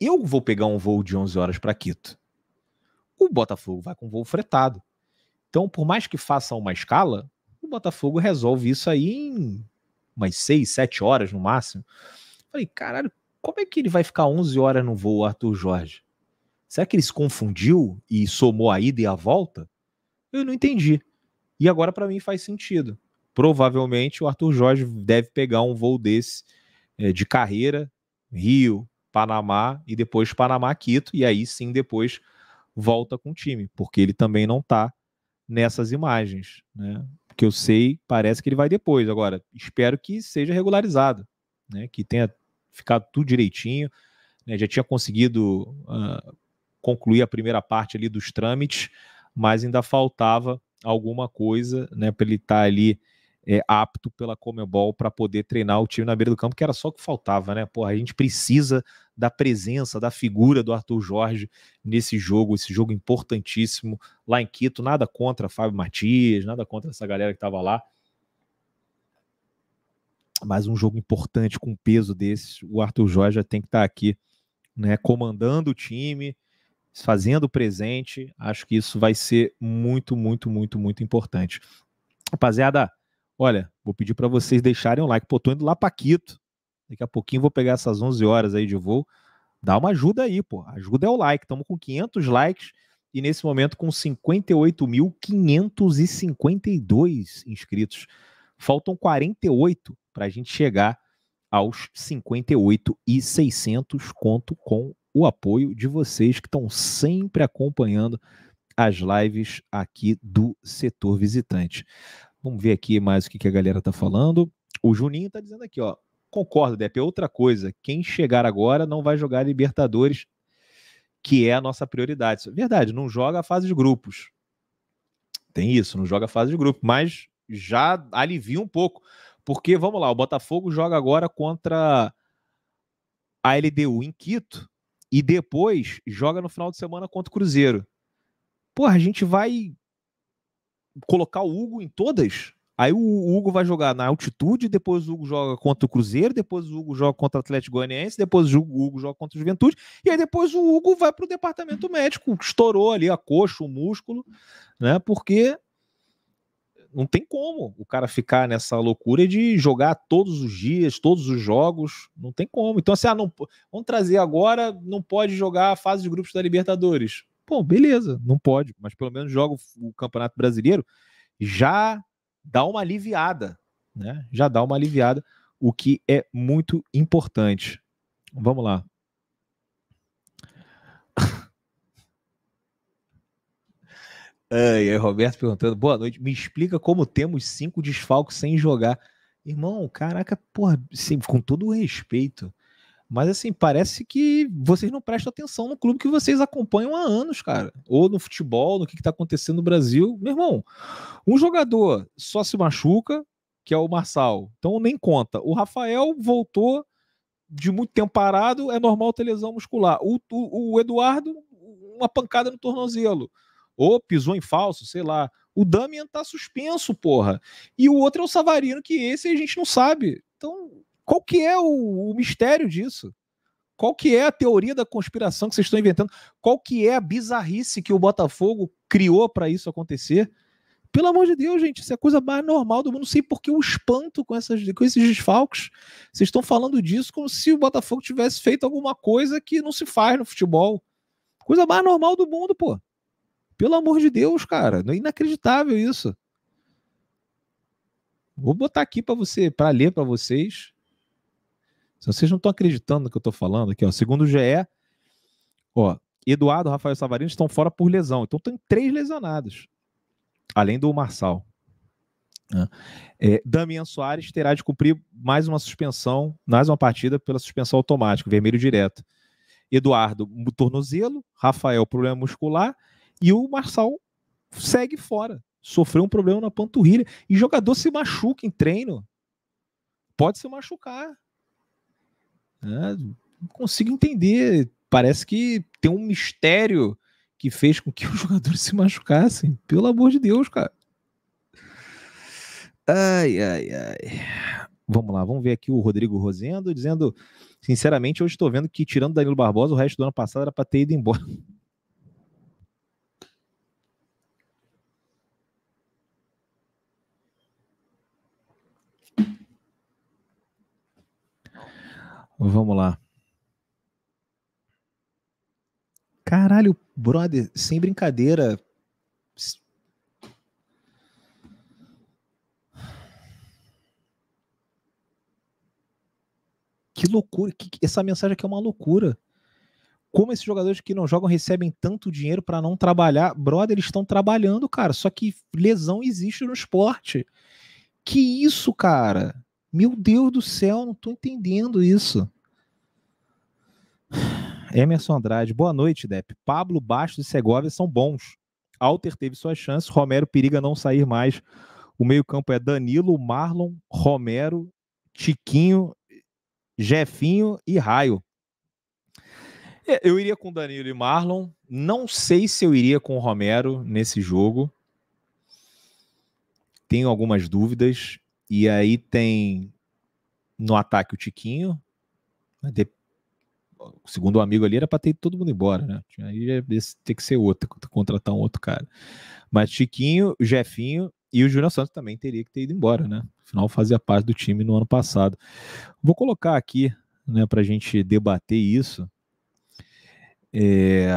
S1: eu vou pegar um voo de 11 horas para Quito. O Botafogo vai com voo fretado. Então, por mais que faça uma escala, o Botafogo resolve isso aí em umas 6, 7 horas no máximo. Falei, caralho, como é que ele vai ficar 11 horas no voo, Arthur Jorge? Será que ele se confundiu e somou a ida e a volta? Eu não entendi. E agora para mim faz sentido. Provavelmente o Arthur Jorge deve pegar um voo desse é, de carreira, Rio, Panamá e depois Panamá, Quito, e aí sim depois volta com o time, porque ele também não está nessas imagens, né? Que eu sei, parece que ele vai depois. Agora, espero que seja regularizado, né? Que tenha ficado tudo direitinho, né? já tinha conseguido uh, concluir a primeira parte ali dos trâmites, mas ainda faltava alguma coisa né, para ele estar tá ali é, apto pela Comebol para poder treinar o time na beira do campo, que era só o que faltava, né? Porra, a gente precisa da presença, da figura do Arthur Jorge nesse jogo, esse jogo importantíssimo lá em Quito. Nada contra Fábio Matias, nada contra essa galera que estava lá, mas um jogo importante com peso desse, o Arthur Jorge tem que estar tá aqui, né, comandando o time, fazendo presente. Acho que isso vai ser muito, muito, muito, muito importante. Rapaziada, olha, vou pedir para vocês deixarem o like. Pô, tô indo lá para Quito. Daqui a pouquinho vou pegar essas 11 horas aí de voo. Dá uma ajuda aí, pô. Ajuda é o like. Estamos com 500 likes e nesse momento com 58.552 inscritos. Faltam 48 para a gente chegar aos 58 e 600 conto com o apoio de vocês que estão sempre acompanhando as lives aqui do setor visitante. Vamos ver aqui mais o que, a galera está falando. O Juninho está dizendo aqui, ó, concordo, Depp, é outra coisa. Quem chegar agora não vai jogar Libertadores, que é a nossa prioridade. É verdade, não joga a fase de grupos. Tem isso, não joga a fase de grupo, mas já alivia um pouco porque, vamos lá, o Botafogo joga agora contra a LDU em Quito e depois joga no final de semana contra o Cruzeiro. Porra, a gente vai colocar o Hugo em todas? Aí o Hugo vai jogar na altitude, depois o Hugo joga contra o Cruzeiro, depois o Hugo joga contra o Atlético Goianiense, depois o Hugo joga contra o Juventude, e aí depois o Hugo vai para o departamento médico, estourou ali a coxa, o músculo, né? Porque não tem como o cara ficar nessa loucura de jogar todos os dias, todos os jogos, não tem como. Então, assim, ah, não, vamos trazer agora, não pode jogar a fase de grupos da Libertadores. Pô, beleza, não pode, mas pelo menos joga o, o Campeonato Brasileiro, já dá uma aliviada, né? Já dá uma aliviada, o que é muito importante. Vamos lá. Ai, aí, Roberto perguntando: boa noite, me explica como temos cinco desfalques sem jogar. Irmão, caraca, porra, assim, com todo o respeito. Mas assim, parece que vocês não prestam atenção no clube que vocês acompanham há anos, cara. Ou no futebol, no que, está acontecendo no Brasil. Meu irmão, um jogador só se machuca, que é o Marçal. Então nem conta. O Rafael voltou de muito tempo parado, é normal ter lesão muscular. O, o, o Eduardo, uma pancada no tornozelo ou pisou em falso, sei lá. O Damian tá suspenso, porra. E o outro é o Savarino, que esse a gente não sabe. Então, qual que é o, o mistério disso? Qual que é a teoria da conspiração que vocês estão inventando? Qual que é a bizarrice que o Botafogo criou para isso acontecer? Pelo amor de Deus, gente, isso é a coisa mais normal do mundo. Não sei por que o espanto com, essas, com esses desfalques. Vocês estão falando disso como se o Botafogo tivesse feito alguma coisa que não se faz no futebol. Coisa mais normal do mundo, pô. Pelo amor de Deus, cara, é inacreditável isso. Vou botar aqui para você, para ler para vocês. Se vocês não estão acreditando no que eu estou falando aqui, ó, segundo o GE, ó, Eduardo, Rafael Savarino estão fora por lesão. Então tem três lesionados, além do Marçal. Né? É, Damian Soares terá de cumprir mais uma suspensão, mais uma partida pela suspensão automática, vermelho direto. Eduardo, tornozelo. Rafael, problema muscular. E o Marçal segue fora. Sofreu um problema na panturrilha. E jogador se machuca em treino. Pode se machucar. É, não consigo entender. Parece que tem um mistério que fez com que os jogadores se machucassem. Pelo amor de Deus, cara. Ai, ai, ai. Vamos lá, vamos ver aqui o Rodrigo Rosendo dizendo: sinceramente, hoje estou vendo que, tirando Danilo Barbosa, o resto do ano passado era para ter ido embora. Vamos lá. Caralho, brother, sem brincadeira. Que loucura. Que, essa mensagem aqui é uma loucura. Como esses jogadores que não jogam recebem tanto dinheiro para não trabalhar? Brother, eles estão trabalhando, cara. Só que lesão existe no esporte. Que isso, cara? Meu Deus do céu, não estou entendendo isso. Emerson Andrade, boa noite, Dep. Pablo, Bastos e Segovia são bons. Alter teve sua chance, Romero periga não sair mais. O meio-campo é Danilo, Marlon, Romero, Tiquinho, Jefinho e Raio. É, eu iria com Danilo e Marlon. Não sei se eu iria com o Romero nesse jogo. Tenho algumas dúvidas. E aí tem no ataque o Tiquinho. De... Segundo o um amigo ali, era para ter todo mundo embora, né? Aí ia é, ter que ser outro, contratar um outro cara. Mas Tiquinho, Jefinho e o Júnior Santos também teria que ter ido embora, né? Afinal, fazia parte do time no ano passado. Vou colocar aqui, né, para a gente debater isso. É...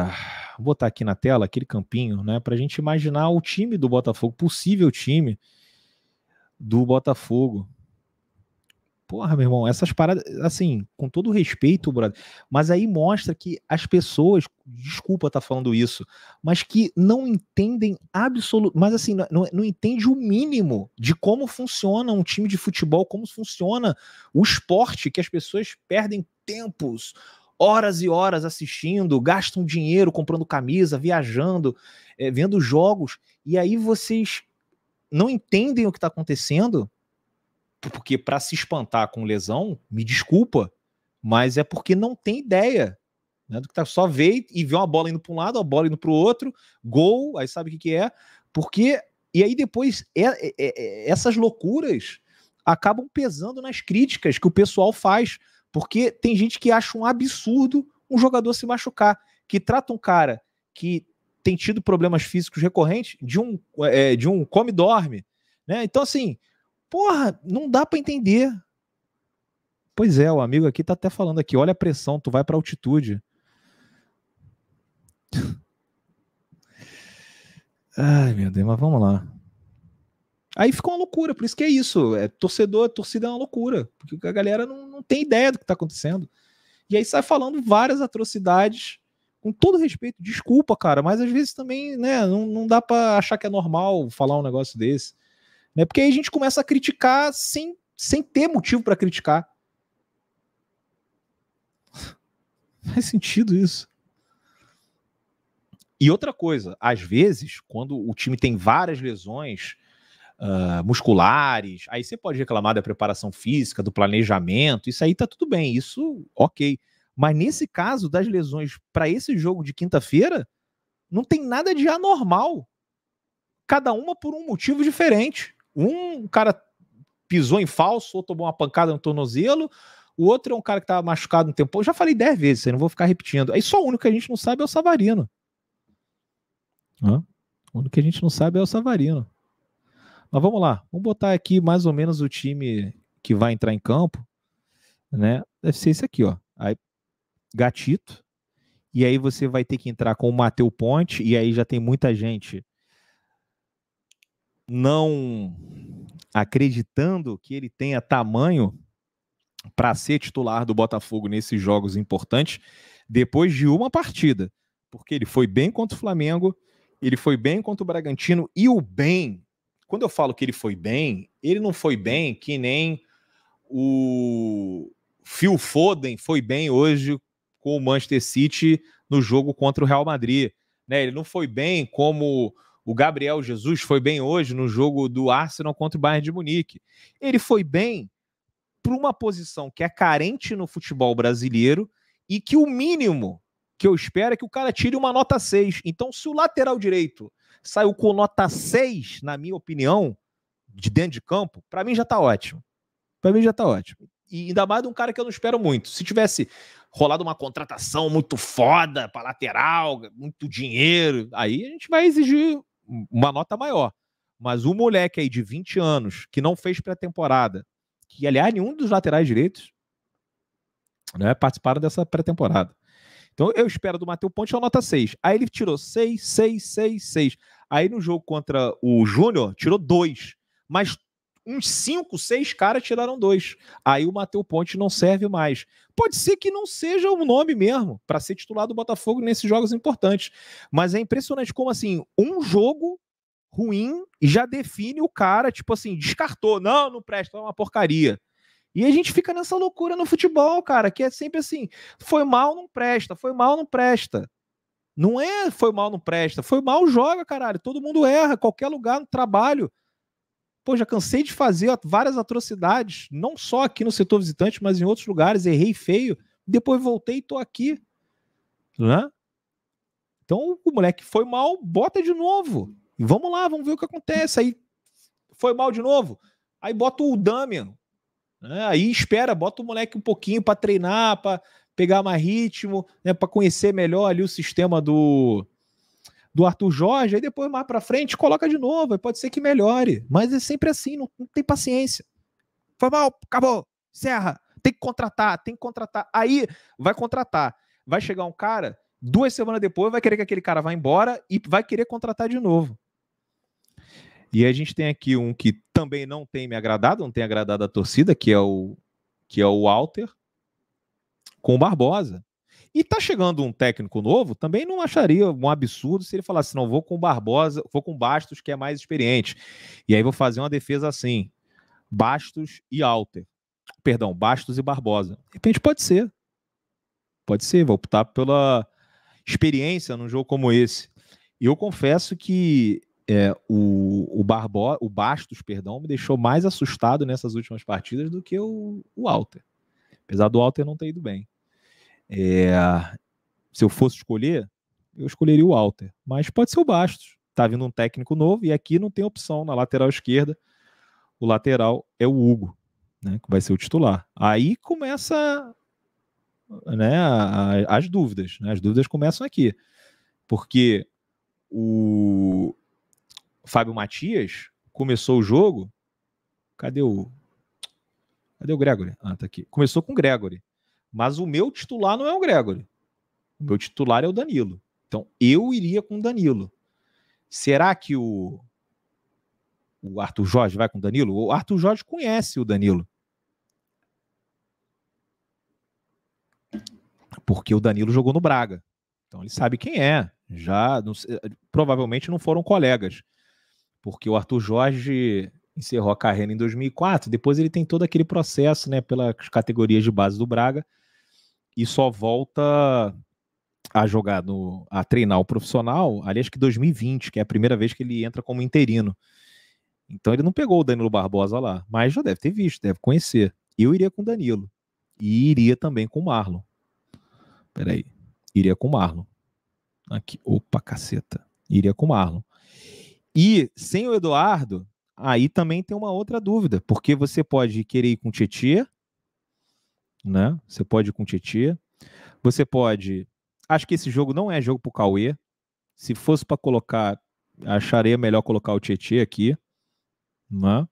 S1: Vou botar aqui na tela aquele campinho, né, para a gente imaginar o time do Botafogo, possível time do Botafogo. Porra, meu irmão, essas paradas, assim, com todo respeito, brother, mas aí mostra que as pessoas, desculpa estar tá falando isso, mas que não entendem absoluto, mas assim, não, não entende o mínimo de como funciona um time de futebol, como funciona o esporte, que as pessoas perdem tempos, horas e horas assistindo, gastam dinheiro comprando camisa, viajando, é, vendo jogos, e aí vocês não entendem o que está acontecendo, porque para se espantar com lesão, me desculpa, mas é porque não tem ideia né, do que tá. Só vê e vê uma bola indo para um lado, a bola indo para o outro, gol, aí sabe o que, que é. Porque e aí depois é, é, é, é, essas loucuras acabam pesando nas críticas que o pessoal faz, porque tem gente que acha um absurdo um jogador se machucar, que trata um cara que tem tido problemas físicos recorrentes de um, é, de um come dorme. Né? Então, assim, porra, não dá para entender. Pois é, o amigo aqui tá até falando aqui, olha a pressão, tu vai para altitude. Ai, meu Deus, mas vamos lá. Aí ficou uma loucura, por isso que é isso. É, torcedor, torcida é uma loucura, porque a galera não, não tem ideia do que está acontecendo. E aí sai falando várias atrocidades com todo respeito, desculpa, cara, mas às vezes também, né, não, não dá para achar que é normal falar um negócio desse, né? Porque aí a gente começa a criticar sem, sem ter motivo para criticar. Não faz sentido isso. E outra coisa, às vezes, quando o time tem várias lesões uh, musculares, aí você pode reclamar da preparação física, do planejamento, isso aí tá tudo bem, isso ok. Mas nesse caso das lesões para esse jogo de quinta-feira, não tem nada de anormal. Cada uma por um motivo diferente. Um cara pisou em falso, ou tomou uma pancada no tornozelo, o outro é um cara que estava machucado no tempo. Eu já falei dez vezes, eu não vou ficar repetindo. Aí só o único que a gente não sabe é o Savarino. Hã? O único que a gente não sabe é o Savarino. Mas vamos lá, vamos botar aqui mais ou menos o time que vai entrar em campo, né? Deve ser esse aqui, ó. Aí Gatito, e aí você vai ter que entrar com o Mateu Ponte, e aí já tem muita gente não acreditando que ele tenha tamanho para ser titular do Botafogo nesses jogos importantes, depois de uma partida, porque ele foi bem contra o Flamengo, ele foi bem contra o Bragantino, e o bem, quando eu falo que ele foi bem, ele não foi bem que nem o Phil Foden foi bem hoje com o Manchester City no jogo contra o Real Madrid. Né? Ele não foi bem como o Gabriel Jesus foi bem hoje no jogo do Arsenal contra o Bayern de Munique. Ele foi bem para uma posição que é carente no futebol brasileiro e que o mínimo que eu espero é que o cara tire uma nota 6. Então, se o lateral direito saiu com nota 6, na minha opinião, de dentro de campo, para mim já está ótimo. Para mim já está ótimo. E ainda mais de um cara que eu não espero muito. Se tivesse rolado uma contratação muito foda para lateral, muito dinheiro, aí a gente vai exigir uma nota maior. Mas o moleque aí de 20 anos, que não fez pré-temporada, que aliás nenhum dos laterais direitos né, participaram dessa pré-temporada. Então eu espero do Matheus Ponte a nota 6. Aí ele tirou 6, 6, 6, 6. Aí no jogo contra o Júnior, tirou 2. Mas uns cinco, seis caras tiraram dois. Aí o Matheus Ponte não serve mais. Pode ser que não seja o nome mesmo para ser titular do Botafogo nesses jogos importantes. Mas é impressionante como assim, um jogo ruim já define o cara, tipo assim, descartou, não, não presta, é uma porcaria. E a gente fica nessa loucura no futebol, cara, que é sempre assim, foi mal, não presta, foi mal, não presta. Não é foi mal, não presta, foi mal, joga, caralho. Todo mundo erra, qualquer lugar, no trabalho. Pô, já cansei de fazer várias atrocidades, não só aqui no setor visitante, mas em outros lugares, errei feio, depois voltei e tô aqui. Né? Então o moleque foi mal, bota de novo. vamos lá, vamos ver o que acontece. Aí foi mal de novo. Aí bota o Damian. Né? Aí espera, bota o moleque um pouquinho para treinar, para pegar mais ritmo, né? para conhecer melhor ali o sistema do, do Arthur Jorge, aí depois mais para frente coloca de novo, aí pode ser que melhore. Mas é sempre assim, não, não tem paciência. Foi mal, acabou, encerra. Tem que contratar, tem que contratar. Aí vai contratar. Vai chegar um cara, duas semanas depois vai querer que aquele cara vá embora e vai querer contratar de novo. E a gente tem aqui um que também não tem me agradado, não tem agradado a torcida, que é o que é o Walter com o Barbosa. E tá chegando um técnico novo, também não acharia um absurdo se ele falasse, não, vou com o Barbosa, vou com o Bastos, que é mais experiente. E aí vou fazer uma defesa assim, Bastos e Alter. Perdão, Bastos e Barbosa. De repente pode ser. Pode ser, vou optar pela experiência num jogo como esse. E eu confesso que é, o, o, Barbo, o Bastos, perdão, me deixou mais assustado nessas últimas partidas do que o, o Alter. Apesar do Alter não ter ido bem. É, se eu fosse escolher, eu escolheria o Walter. Mas pode ser o Bastos. Tá vindo um técnico novo e aqui não tem opção na lateral esquerda. O lateral é o Hugo, né, que vai ser o titular. Aí começa né, a, a, as dúvidas. Né, as dúvidas começam aqui. Porque o Fábio Matias começou o jogo. Cadê o. Cadê o Gregory? Ah, tá aqui. Começou com o Gregory. Mas o meu titular não é o Gregory. O meu titular é o Danilo. Então eu iria com o Danilo. Será que o, o Arthur Jorge vai com o Danilo? O Arthur Jorge conhece o Danilo. Porque o Danilo jogou no Braga. Então ele sabe quem é. Já não, eh, provavelmente não foram colegas. Porque o Arthur Jorge encerrou a carreira em 2004. Depois ele tem todo aquele processo né, pelas categorias de base do Braga e só volta a jogar no a treinar o profissional, ali acho que 2020, que é a primeira vez que ele entra como interino. Então ele não pegou o Danilo Barbosa lá, mas já deve ter visto, deve conhecer. Eu iria com o Danilo e iria também com o Marlon. Peraí, iria com o Marlon. Aqui, opa, caceta. Iria com o Marlon. E sem o Eduardo, aí também tem uma outra dúvida, porque você pode querer ir com o Tietchan, né? Você pode ir com Tietchan. Você pode. Acho que esse jogo não é jogo pro Cauê. Se fosse para colocar, acharia melhor colocar o Tietchan aqui. Né?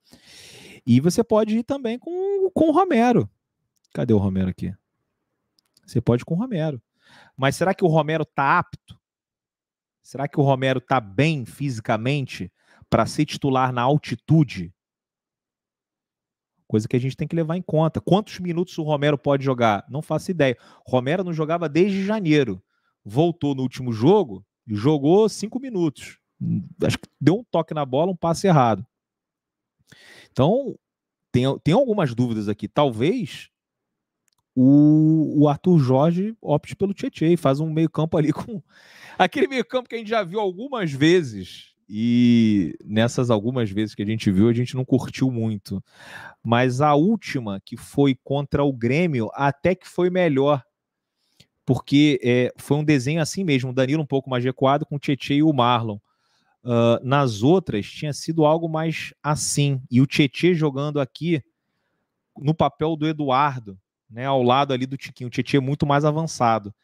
S1: E você pode ir também com, com o Romero. Cadê o Romero aqui? Você pode ir com o Romero. Mas será que o Romero tá apto? Será que o Romero tá bem fisicamente para ser titular na altitude? Coisa que a gente tem que levar em conta. Quantos minutos o Romero pode jogar? Não faço ideia. Romero não jogava desde janeiro. Voltou no último jogo e jogou cinco minutos. Acho que deu um toque na bola, um passe errado. Então, tem, tem algumas dúvidas aqui. Talvez o, o Arthur Jorge opte pelo Tietchan e faz um meio-campo ali com. Aquele meio-campo que a gente já viu algumas vezes e nessas algumas vezes que a gente viu, a gente não curtiu muito. Mas a última, que foi contra o Grêmio, até que foi melhor, porque é, foi um desenho assim mesmo, o Danilo um pouco mais recuado, com o Tietchan e o Marlon. Uh, nas outras, tinha sido algo mais assim. E o Tietchan jogando aqui no papel do Eduardo, né, ao lado ali do Tiquinho. O Tietchan é muito mais avançado.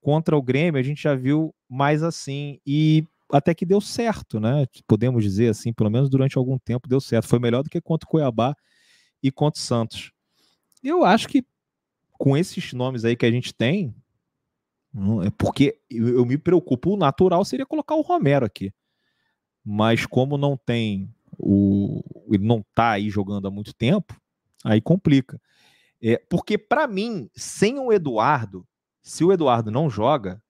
S1: Contra o Grêmio, a gente já viu mais assim. E até que deu certo, né? Podemos dizer assim, pelo menos durante algum tempo deu certo. Foi melhor do que contra o Cuiabá e contra o Santos. Eu acho que com esses nomes aí que a gente tem, hum, é porque eu me preocupo. O natural seria colocar o Romero aqui, mas como não tem o, ele não tá aí jogando há muito tempo, aí complica. É, porque para mim, sem o Eduardo, se o Eduardo não joga,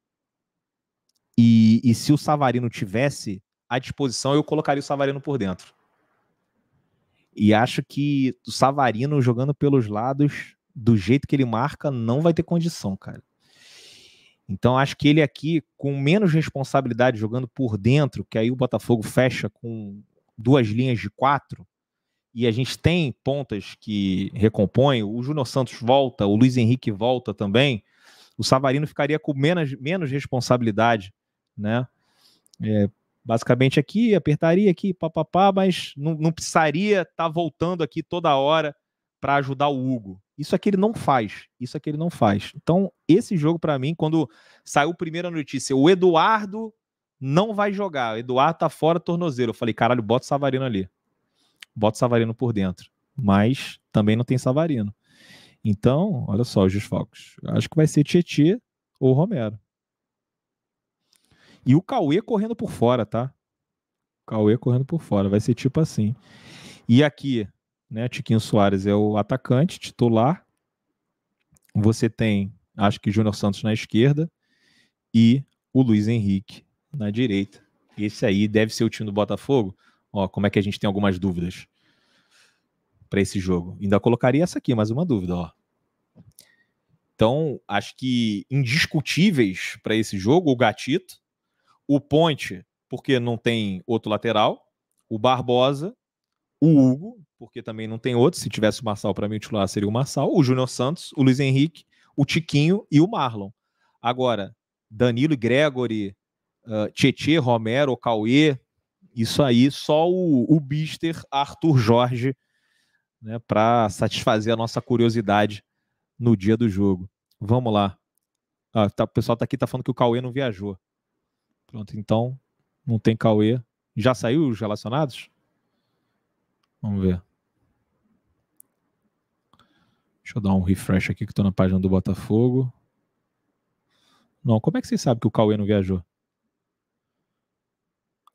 S1: e, e se o Savarino tivesse à disposição, eu colocaria o Savarino por dentro. E acho que o Savarino jogando pelos lados, do jeito que ele marca, não vai ter condição, cara. Então acho que ele aqui, com menos responsabilidade jogando por dentro, que aí o Botafogo fecha com duas linhas de quatro, e a gente tem pontas que recompõem, o Júnior Santos volta, o Luiz Henrique volta também, o Savarino ficaria com menos, menos responsabilidade né? É, basicamente aqui, apertaria aqui, papapá, mas não, não precisaria estar tá voltando aqui toda hora para ajudar o Hugo. Isso aqui é ele não faz. Isso aqui é ele não faz. Então, esse jogo, para mim, quando saiu a primeira notícia, o Eduardo não vai jogar. O Eduardo tá fora tornozeiro. Eu falei, caralho, bota o Savarino ali. Bota o Savarino por dentro. Mas também não tem Savarino. Então, olha só os desfalques. Acho que vai ser Tietê ou Romero. E o Cauê correndo por fora, tá? O Cauê correndo por fora, vai ser tipo assim. E aqui, né, Tiquinho Soares é o atacante titular. Você tem, acho que Júnior Santos na esquerda e o Luiz Henrique na direita. Esse aí deve ser o time do Botafogo. Ó, como é que a gente tem algumas dúvidas para esse jogo? Ainda colocaria essa aqui, mais uma dúvida, ó. Então, acho que indiscutíveis para esse jogo o Gatito, o Ponte, porque não tem outro lateral, o Barbosa, o Hugo, porque também não tem outro, se tivesse o Marçal para mim, o titular seria o Marçal, o Júnior Santos, o Luiz Henrique, o Tiquinho e o Marlon. Agora, Danilo e Gregory, uh, ah, Tietê, Romero, Cauê, isso aí só o, o Bister Arthur Jorge né, para satisfazer a nossa curiosidade no dia do jogo. Vamos lá. Ah, tá, o pessoal tá aqui tá falando que o Cauê não viajou. Pronto, então não tem Cauê. Já hum. saiu os relacionados? Vamos ver. Deixa eu dar um refresh aqui que estou na página do Botafogo. Não, como é que vocês sabem que o Cauê não viajou?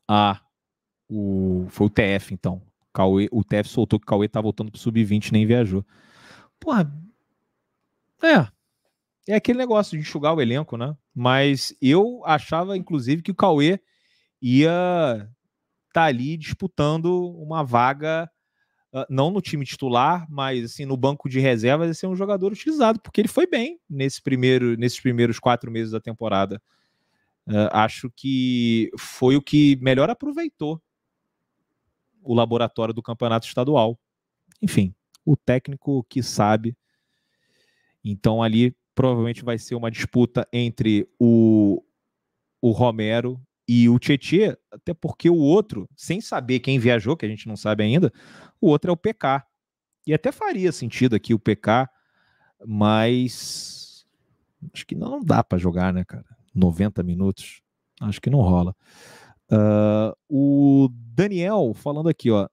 S1: Ah, o, foi o TF então. Cauê, o TF soltou que o Cauê tá voltando pro sub-20 nem viajou. Porra. É é aquele negócio de enxugar o elenco, né? Mas eu achava, inclusive, que o Cauê ia estar tá ali disputando uma vaga, ah, não no time titular, mas assim, no banco de reservas, ia ser um jogador utilizado, porque ele foi bem nesse primeiro, nesses primeiros quatro meses da temporada. Uh, acho que foi o que melhor aproveitou o laboratório do campeonato estadual. Enfim, o técnico que sabe. Então ali provavelmente vai ser uma disputa entre o, o Romero e o Tietê, até porque o outro, sem saber quem viajou, que a gente não sabe ainda, o outro é o PK. E até faria sentido aqui o PK, mas acho que não dá para jogar, né, cara? 90 minutos, acho que não rola. Uh, o Daniel falando aqui, ó,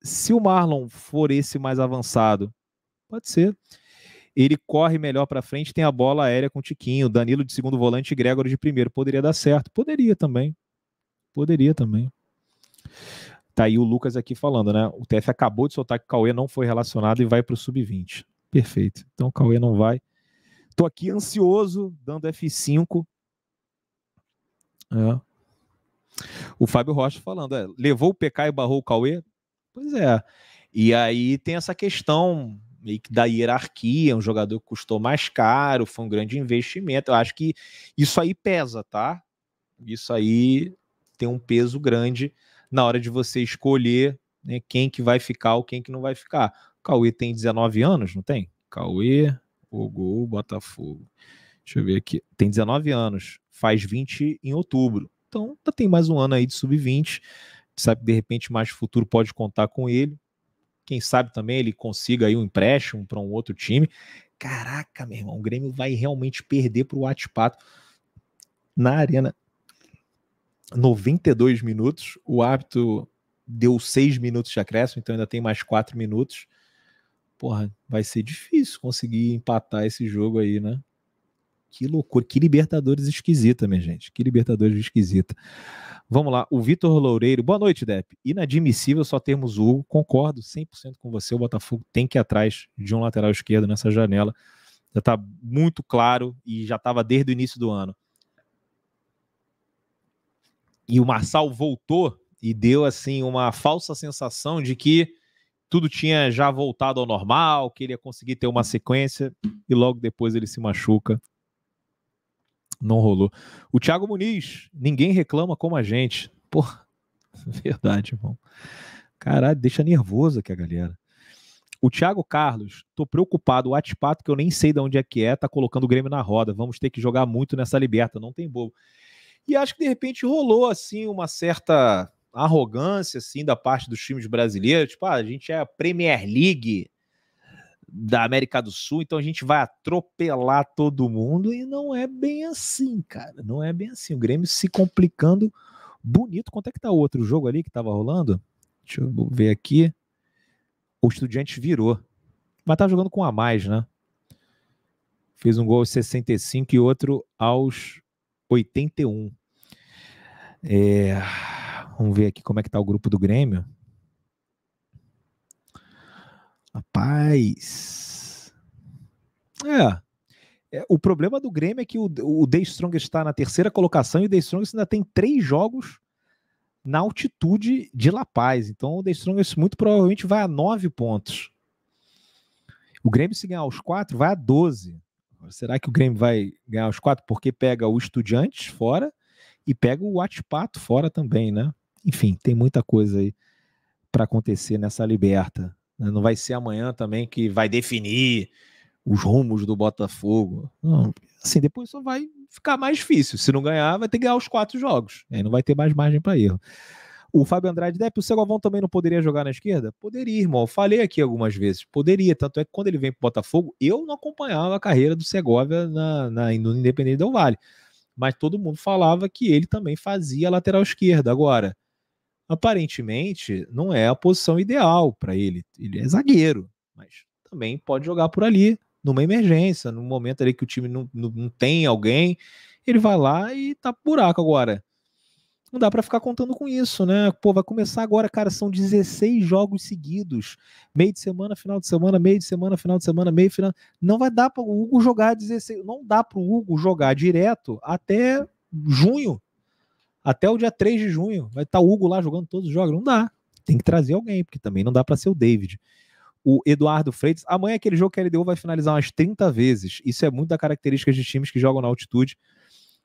S1: se o Marlon for esse mais avançado, pode ser ele corre melhor para frente, tem a bola aérea com o Tiquinho, Danilo de segundo volante e Gregório de primeiro. Poderia dar certo? Poderia também. Poderia também. Tá aí o Lucas aqui falando, né? O TF acabou de soltar que o Cauê não foi relacionado e vai para o sub-20. Perfeito. Então o Cauê não vai. Tô aqui ansioso, dando F5. É. O Fábio Rocha falando, é, levou o PK e barrou o Cauê? Pois é. E aí tem essa questão meio que da hierarquia, um jogador que custou mais caro, foi um grande investimento. Eu acho que isso aí pesa, tá? Isso aí tem um peso grande na hora de você escolher né, quem que vai ficar ou quem que não vai ficar. O Cauê tem 19 anos, não tem? Cauê, o gol, Botafogo. Deixa eu ver aqui. Tem 19 anos, faz 20 em outubro. Então, tem mais um ano aí de sub-20. Sabe que de repente mais futuro pode contar com ele. Quem sabe também ele consiga aí um empréstimo para um outro time. Caraca, meu irmão, o Grêmio vai realmente perder para o Atipato na Arena. 92 minutos, o árbitro deu 6 minutos de acréscimo, então ainda tem mais 4 minutos. Porra, vai ser difícil conseguir empatar esse jogo aí, né? Que loucura, que Libertadores esquisita, minha gente. Que Libertadores esquisita. Vamos lá, o Vitor Loureiro. Boa noite, Depp. Inadmissível só termos o Hugo. Concordo 100% com você. O Botafogo tem que ir atrás de um lateral esquerdo nessa janela. Já está muito claro e já estava desde o início do ano. E o Marçal voltou e deu assim uma falsa sensação de que tudo tinha já voltado ao normal, que ele ia conseguir ter uma sequência e logo depois ele se machuca não rolou. O Thiago Muniz, ninguém reclama como a gente. Porra, verdade, irmão. Caralho, deixa nervoso aqui a galera. O Thiago Carlos, tô preocupado, o Atipato, que eu nem sei de onde é que é, tá colocando o Grêmio na roda. Vamos ter que jogar muito nessa liberta, não tem bobo. E acho que de repente rolou assim uma certa arrogância assim da parte dos times brasileiros, tipo, ah, a gente é a Premier League, da América do Sul, então a gente vai atropelar todo mundo e não é bem assim, cara. Não é bem assim. O Grêmio se complicando bonito. Quanto é que tá o outro jogo ali que tava rolando? Deixa eu ver aqui. O Estudiantes virou. Mas tava tá jogando com a mais, né? Fez um gol aos 65 e outro aos 81. É... Vamos ver aqui como é que tá o grupo do Grêmio. Rapaz. É. é. O problema do Grêmio é que o, o Day Strong está na terceira colocação e o Day Strong ainda tem três jogos na altitude de La Paz. Então o The Strong muito provavelmente vai a nove pontos. O Grêmio, se ganhar os quatro vai a doze. Será que o Grêmio vai ganhar os quatro Porque pega o Estudiantes fora e pega o Atipato fora também, né? Enfim, tem muita coisa aí para acontecer nessa liberta. Né, não vai ser amanhã também que vai definir os rumos do Botafogo. Não, assim, depois só vai ficar mais difícil. Se não ganhar, vai ter que ganhar os quatro jogos. Aí não vai ter mais margem para erro. O Fábio Andrade, Depp, o Segovão também não poderia jogar na esquerda? Poderia, irmão. Eu falei aqui algumas vezes. Poderia. Tanto é que quando ele vem para o Botafogo, eu não acompanhava a carreira do Segovia na, na, no Independente Del Vale. Mas todo mundo falava que ele também fazia lateral esquerda. Agora, aparentemente não é a posição ideal para ele. Ele é zagueiro, mas também pode jogar por ali, numa emergência, num momento ali que o time não, não, não tem alguém, ele vai lá e tá buraco agora. Não dá para ficar contando com isso, né? Pô, vai começar agora, cara, são 16 jogos seguidos. Meio de semana, final de semana, meio de semana, final de semana, meio final. Não vai dar para o Hugo jogar 16, não dá para o Hugo jogar direto até junho. Até o dia 3 de junho vai estar tá o Hugo lá jogando todos os jogos. Não dá. Tem que trazer alguém, porque também não dá para ser o David. O Eduardo Freitas. Amanhã aquele jogo que a LDU vai finalizar umas 30 vezes. Isso é muito da característica de times que jogam na altitude.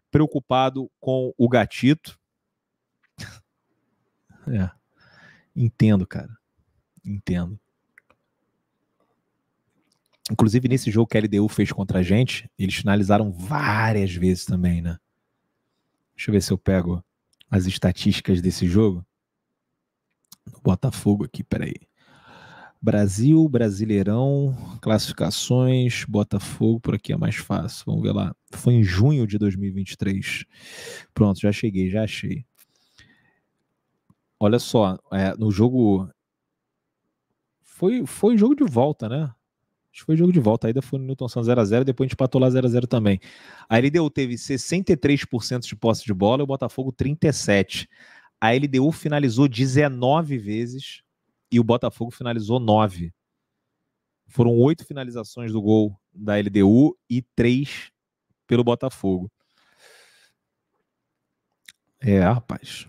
S1: Preocupado com o gatito. é. Entendo, cara. Entendo. Inclusive, nesse jogo que a LDU fez contra a gente, eles finalizaram várias vezes também, né? Deixa eu ver se eu pego as estatísticas desse jogo. Botafogo aqui, peraí. Brasil, Brasileirão, classificações, Botafogo, por aqui é mais fácil. Vamos ver lá. Foi em junho de 2023. Pronto, já cheguei, já achei. Olha só, é, no jogo. Foi, foi jogo de volta, né? Acho que foi jogo de volta. Ainda foi no Newton Santos 0x0, depois a gente patou lá 0x0 também. A LDU teve 63% de posse de bola e o Botafogo 37%. A LDU finalizou 19 vezes e o Botafogo finalizou 9. Foram 8 finalizações do gol da LDU e 3 pelo Botafogo. É, rapaz.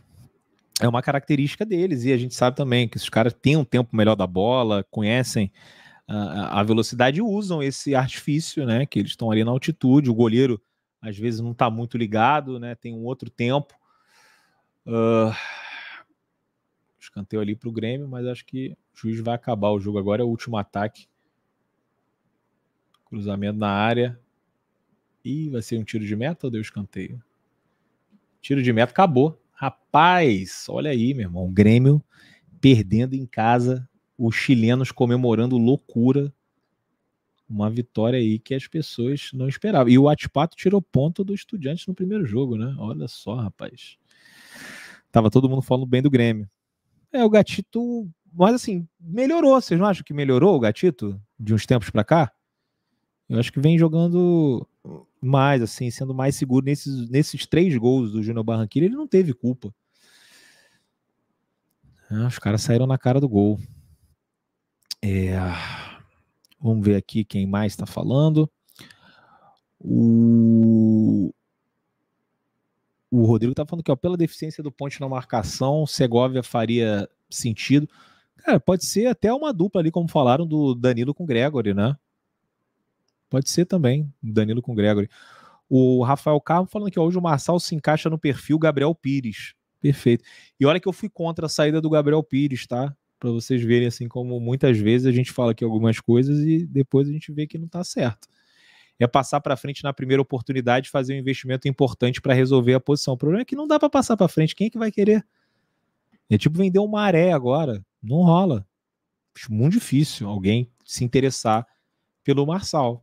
S1: É uma característica deles e a gente sabe também que esses caras têm um tempo melhor da bola, conhecem a, velocidade usam esse artifício, né? Que eles estão ali na altitude, o goleiro às vezes não está muito ligado, né? Tem um outro tempo. Uh, escanteio ali para o Grêmio, mas acho que o juiz vai acabar o jogo agora. É o último ataque. Cruzamento na área. E vai ser um tiro de meta ou deu escanteio? Tiro de meta acabou. Rapaz, olha aí, meu irmão. O Grêmio perdendo em casa os chilenos comemorando loucura uma vitória aí que as pessoas não esperavam. E o Atipato tirou ponto do Estudiantes no primeiro jogo, né? Olha só, rapaz. Tava todo mundo falando bem do Grêmio. É, o Gatito, mas assim, melhorou. Vocês não acham que melhorou o Gatito de uns tempos para cá? Eu acho que vem jogando mais, assim, sendo mais seguro nesses, nesses três gols do Júnior Barranquilla. Ele não teve culpa. Ah, os caras saíram na cara do gol. É, vamos ver aqui quem mais está falando. O, o Rodrigo está falando que ó, pela deficiência do Ponte na marcação, Segovia faria sentido. Cara, pode ser até uma dupla ali, como falaram do Danilo com Gregory, né? Pode ser também, Danilo com Gregory. O Rafael Carmo falando que hoje o Marçal se encaixa no perfil Gabriel Pires. Perfeito. E olha que eu fui contra a saída do Gabriel Pires, tá? para vocês verem assim como muitas vezes a gente fala aqui algumas coisas e depois a gente vê que não está certo. É passar para frente na primeira oportunidade, fazer um investimento importante para resolver a posição. O problema é que não dá para passar para frente. Quem é que vai querer? É tipo vender uma maré agora. Não rola. muito difícil alguém se interessar pelo Marçal.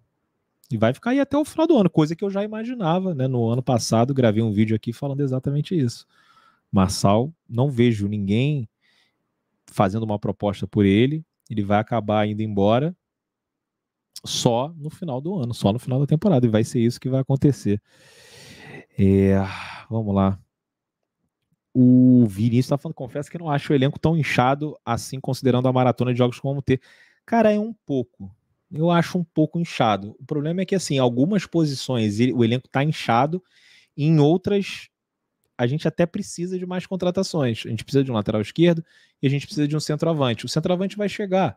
S1: E vai ficar aí até o final do ano, coisa que eu já imaginava, né? No ano passado, gravei um vídeo aqui falando exatamente isso. Marçal, não vejo ninguém fazendo uma proposta por ele, ele vai acabar indo embora só no final do ano, só no final da temporada, e vai ser isso que vai acontecer. É, vamos lá. O Vinícius está falando, confesso que não acho o elenco tão inchado assim, considerando a maratona de jogos como ter. Cara, é um pouco. Eu acho um pouco inchado. O problema é que, assim, algumas posições o elenco está inchado, em outras a gente até precisa de mais contratações. A gente precisa de um lateral esquerdo e a gente precisa de um centroavante. O centroavante vai chegar.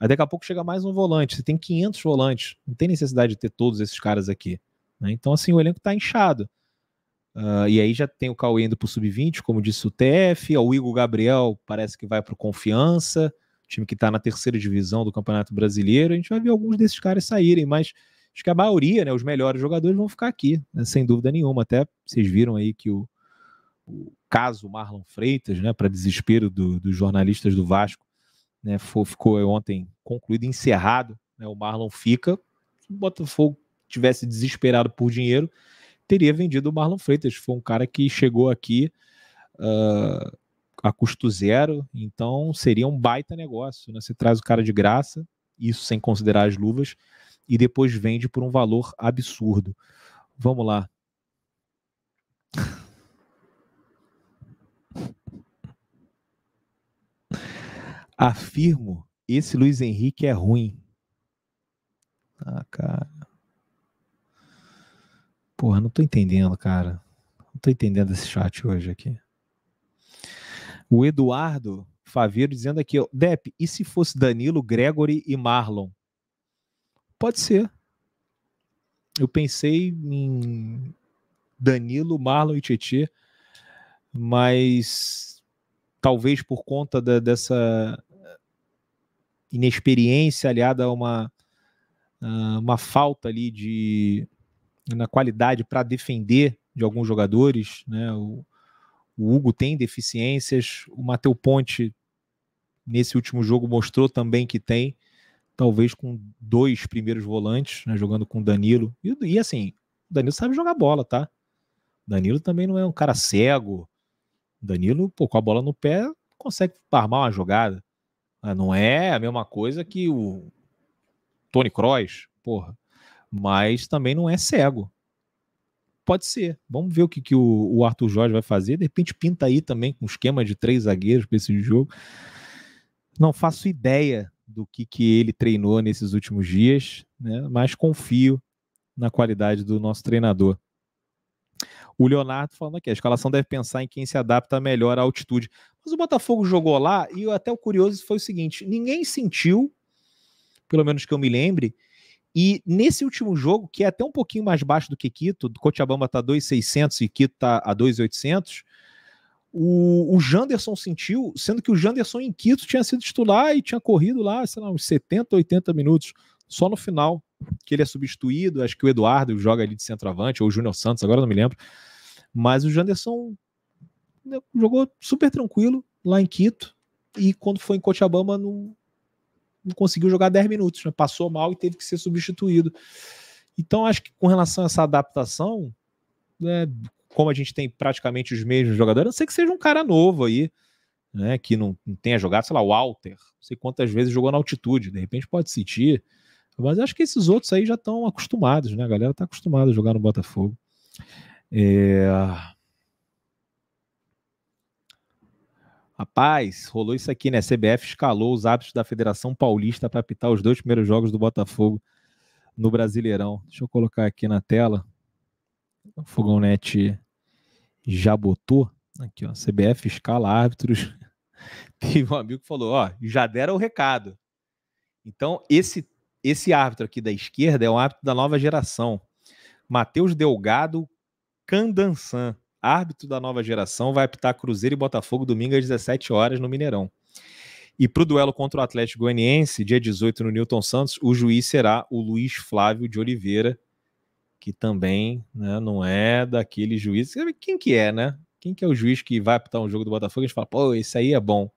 S1: Aí daqui a pouco chega mais um volante. Você tem 500 volantes. Não tem necessidade de ter todos esses caras aqui. Né? Então, assim, o elenco está inchado. Uh, e aí já tem o Cauê indo para o Sub-20, como disse o TF. O Igor Gabriel parece que vai para o Confiança, time que está na terceira divisão do Campeonato Brasileiro. A gente vai ver alguns desses caras saírem, mas acho que a maioria, né, os melhores jogadores, vão ficar aqui, né, sem dúvida nenhuma. Até vocês viram aí que o, o caso Marlon Freitas, né, para desespero do, dos jornalistas do Vasco, né, ficou eh, ontem concluído, encerrado. Né, o Marlon fica. Se o Botafogo tivesse desesperado por dinheiro, teria vendido o Marlon Freitas. Foi um cara que chegou aqui uh, a custo zero, então seria um baita negócio. Né? Você traz o cara de graça, isso sem considerar as luvas, e depois vende por um valor absurdo. Vamos lá. Afirmo, esse Luiz Henrique é ruim. Ah, cara. Porra, não tô entendendo, cara. Não tô entendendo esse chat hoje aqui. O Eduardo Faveiro dizendo aqui, ó, e se fosse Danilo, Gregory e Marlon? Pode ser. Eu pensei em Danilo, Marlon e Tietê, mas talvez por conta da, dessa inexperiência aliada a uma, uma falta ali de na qualidade para defender de alguns jogadores, né? O, o Hugo tem deficiências, o Matheus Ponte nesse último jogo mostrou também que tem, talvez com dois primeiros volantes, né, jogando com Danilo. E, e, assim, Danilo sabe jogar bola, tá? Danilo também não é um cara cego. Danilo, pô, com a bola no pé, consegue armar uma jogada. Ah, não é a mesma coisa que o Tony Kroos, porra. Mas também não é cego. Pode ser. Vamos ver o que, que o, o Arthur Jorge vai fazer. De repente pinta aí também com um esquema de três zagueiros para esse jogo. Não faço ideia do que, que ele treinou nesses últimos dias, né? mas confio na qualidade do nosso treinador. O Leonardo falando aqui, a escalação deve pensar em quem se adapta melhor à altitude. Mas o Botafogo jogou lá e até o curioso foi o seguinte: ninguém sentiu, pelo menos que eu me lembre, e nesse último jogo, que é até um pouquinho mais baixo do que Quito, do Cochabamba está 2,600 e Quito está a 2,800, o, o Janderson sentiu, sendo que o Janderson em Quito tinha sido titular e tinha corrido lá, sei lá, uns 70, 80 minutos, só no final que ele é substituído, acho que o Eduardo joga ali de centroavante, ou o Júnior Santos, agora não me lembro. Mas o Janderson né, jogou super tranquilo lá em Quito, e quando foi em Cochabamba não, não conseguiu jogar 10 minutos, né? passou mal e teve que ser substituído. Então acho que com relação a essa adaptação, né, como a gente tem praticamente os mesmos jogadores, a não ser que seja um cara novo aí, né, que não, não tenha jogado, sei lá, o Walter, não sei quantas vezes jogou na altitude, de repente pode sentir. Mas acho que esses outros aí já estão acostumados, né? A galera está acostumada a jogar no Botafogo. É... Rapaz, rolou isso aqui, né? CBF escalou os hábitos da Federação Paulista para apitar os dois primeiros jogos do Botafogo no Brasileirão. Deixa eu colocar aqui na tela. O Fogonete já botou. Aqui, ó. CBF escala árbitros. Teve um amigo que falou: ó, já deram o recado. Então, esse esse árbitro aqui da esquerda é um árbitro da nova geração. Matheus Delgado Candansan, árbitro da nova geração, vai apitar Cruzeiro e Botafogo domingo às 17 horas no Mineirão. E para o duelo contra o Atlético Goianiense, dia 18 no Newton Santos, o juiz será o Luiz Flávio de Oliveira, que também né, não é daquele juiz. Quem que é, né? Quem que é o juiz que vai apitar um jogo do Botafogo? A gente fala, pô, esse aí é bom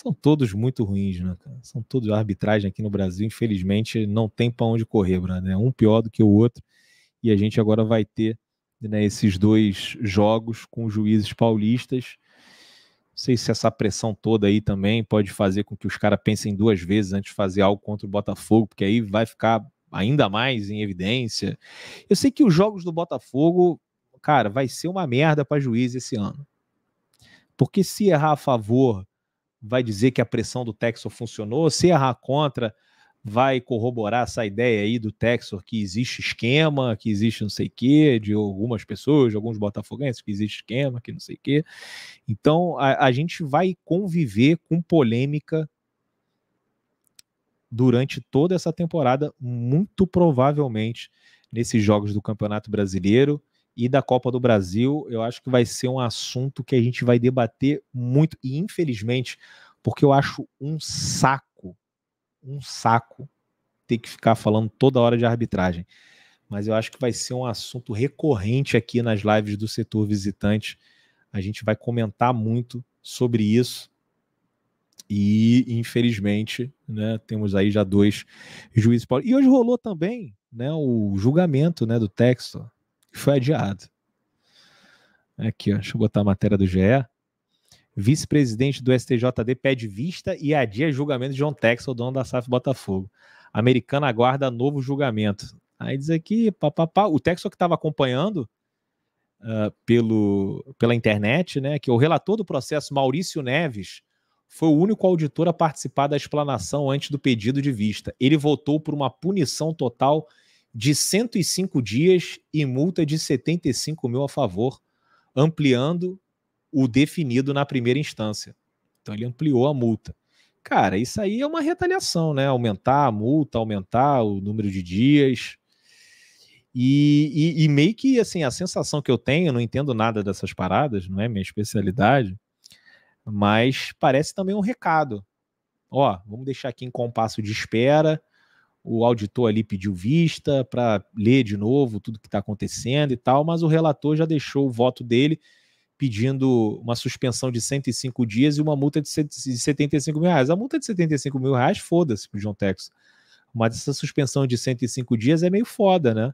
S1: são todos muito ruins, né, cara? São todos arbitragem aqui no Brasil, infelizmente, não tem para onde correr, Bruno. É um pior do que o outro. E a gente agora vai ter né, esses dois jogos com juízes paulistas. Não sei se essa pressão toda aí também pode fazer com que os caras pensem duas vezes antes de fazer algo contra o Botafogo, porque aí vai ficar ainda mais em evidência. Eu sei que os jogos do Botafogo, cara, vai ser uma merda para juiz esse ano. Porque se errar a favor vai dizer que a pressão do Texor funcionou, se errar contra, vai corroborar essa ideia aí do Texor que existe esquema, que existe não sei o quê, de algumas pessoas, de alguns botafoguenses, que existe esquema, que não sei o quê. Então, a, a gente vai conviver com polêmica durante toda essa temporada, muito provavelmente nesses jogos do Campeonato Brasileiro e da Copa do Brasil, eu acho que vai ser um assunto que a gente vai debater muito, e infelizmente, porque eu acho um saco, um saco ter que ficar falando toda hora de arbitragem. Mas eu acho que vai ser um assunto recorrente aqui nas lives do setor visitante. A gente vai comentar muito sobre isso. E, infelizmente, né, temos aí já dois juízes. E hoje rolou também né, o julgamento né, do texto foi adiado. Aqui, ó, deixa eu botar a matéria do GE. Vice-presidente do STJD pede vista e adia julgamento de John Texel, dono da SAF Botafogo. americana aguarda novo julgamento. Aí diz aqui, papapá, o Texel que estava acompanhando uh, pelo, pela internet, né, que o relator do processo, Maurício Neves, foi o único auditor a participar da explanação antes do pedido de vista. Ele votou por uma punição total de 105 dias e multa de 75 mil a favor, ampliando o definido na primeira instância. Então ele ampliou a multa. Cara, isso aí é uma retaliação, né? Aumentar a multa, aumentar o número de dias. E, e, e meio que assim, a sensação que eu tenho, não entendo nada dessas paradas, não é minha especialidade, mas parece também um recado. Ó, vamos deixar aqui em compasso de espera o auditor ali pediu vista para ler de novo tudo que está acontecendo e tal, mas o relator já deixou o voto dele pedindo uma suspensão de 105 dias e uma multa de 75 mil reais. A multa de 75 mil reais, foda-se o John Tex. Mas essa suspensão de 105 dias é meio foda, né?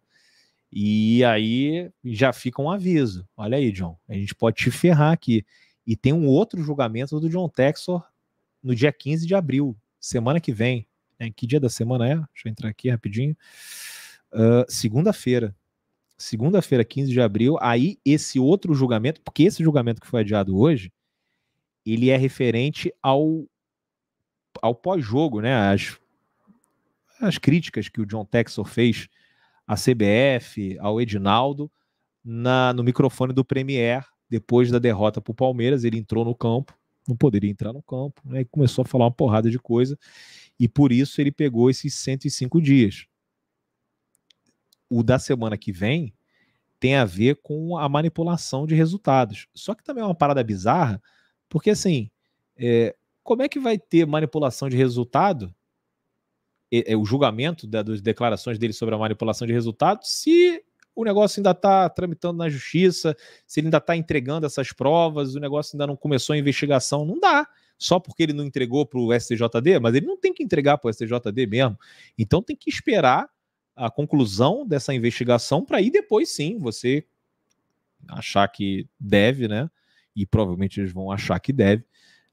S1: E aí já fica um aviso. Olha aí, John, a gente pode te ferrar aqui. E tem um outro julgamento do John Texor no dia 15 de abril, semana que vem, em é, que dia da semana é? Deixa eu entrar aqui rapidinho. Uh, segunda-feira. Segunda-feira, 15 de abril. Aí, esse outro julgamento, porque esse julgamento que foi adiado hoje, ele é referente ao, ao pós-jogo, né? As, as críticas que o John Texel fez à CBF, ao Edinaldo, na, no microfone do Premier, depois da derrota para o Palmeiras. Ele entrou no campo, não poderia entrar no campo, né? E começou a falar uma porrada de coisa. E por isso ele pegou esses 105 dias. O da semana que vem tem a ver com a manipulação de resultados. Só que também é uma parada bizarra, porque assim, é, como é que vai ter manipulação de resultado? É, é, o julgamento da, das declarações dele sobre a manipulação de resultado, se o negócio ainda está tramitando na justiça, se ele ainda está entregando essas provas, o negócio ainda não começou a investigação, não dá só porque ele não entregou para o STJD, mas ele não tem que entregar para o STJD mesmo. Então tem que esperar a conclusão dessa investigação para ir depois sim você achar que deve, né? E provavelmente eles vão achar que deve,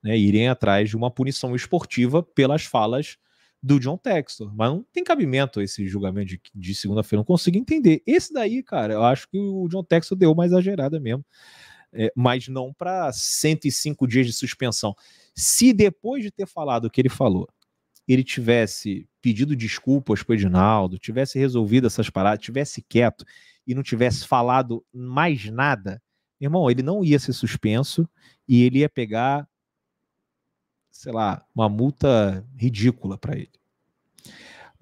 S1: né? Irem atrás de uma punição esportiva pelas falas do John Textor. Mas não tem cabimento esse julgamento de, de segunda-feira, não consigo entender. Esse daí, cara, eu acho que o John Textor deu uma exagerada mesmo é, mas não para 105 dias de suspensão. Se depois de ter falado o que ele falou, ele tivesse pedido desculpas para o Edinaldo, tivesse resolvido essas paradas, tivesse quieto e não tivesse falado mais nada, irmão, ele não ia ser suspenso e ele ia pegar, sei lá, uma multa ridícula para ele.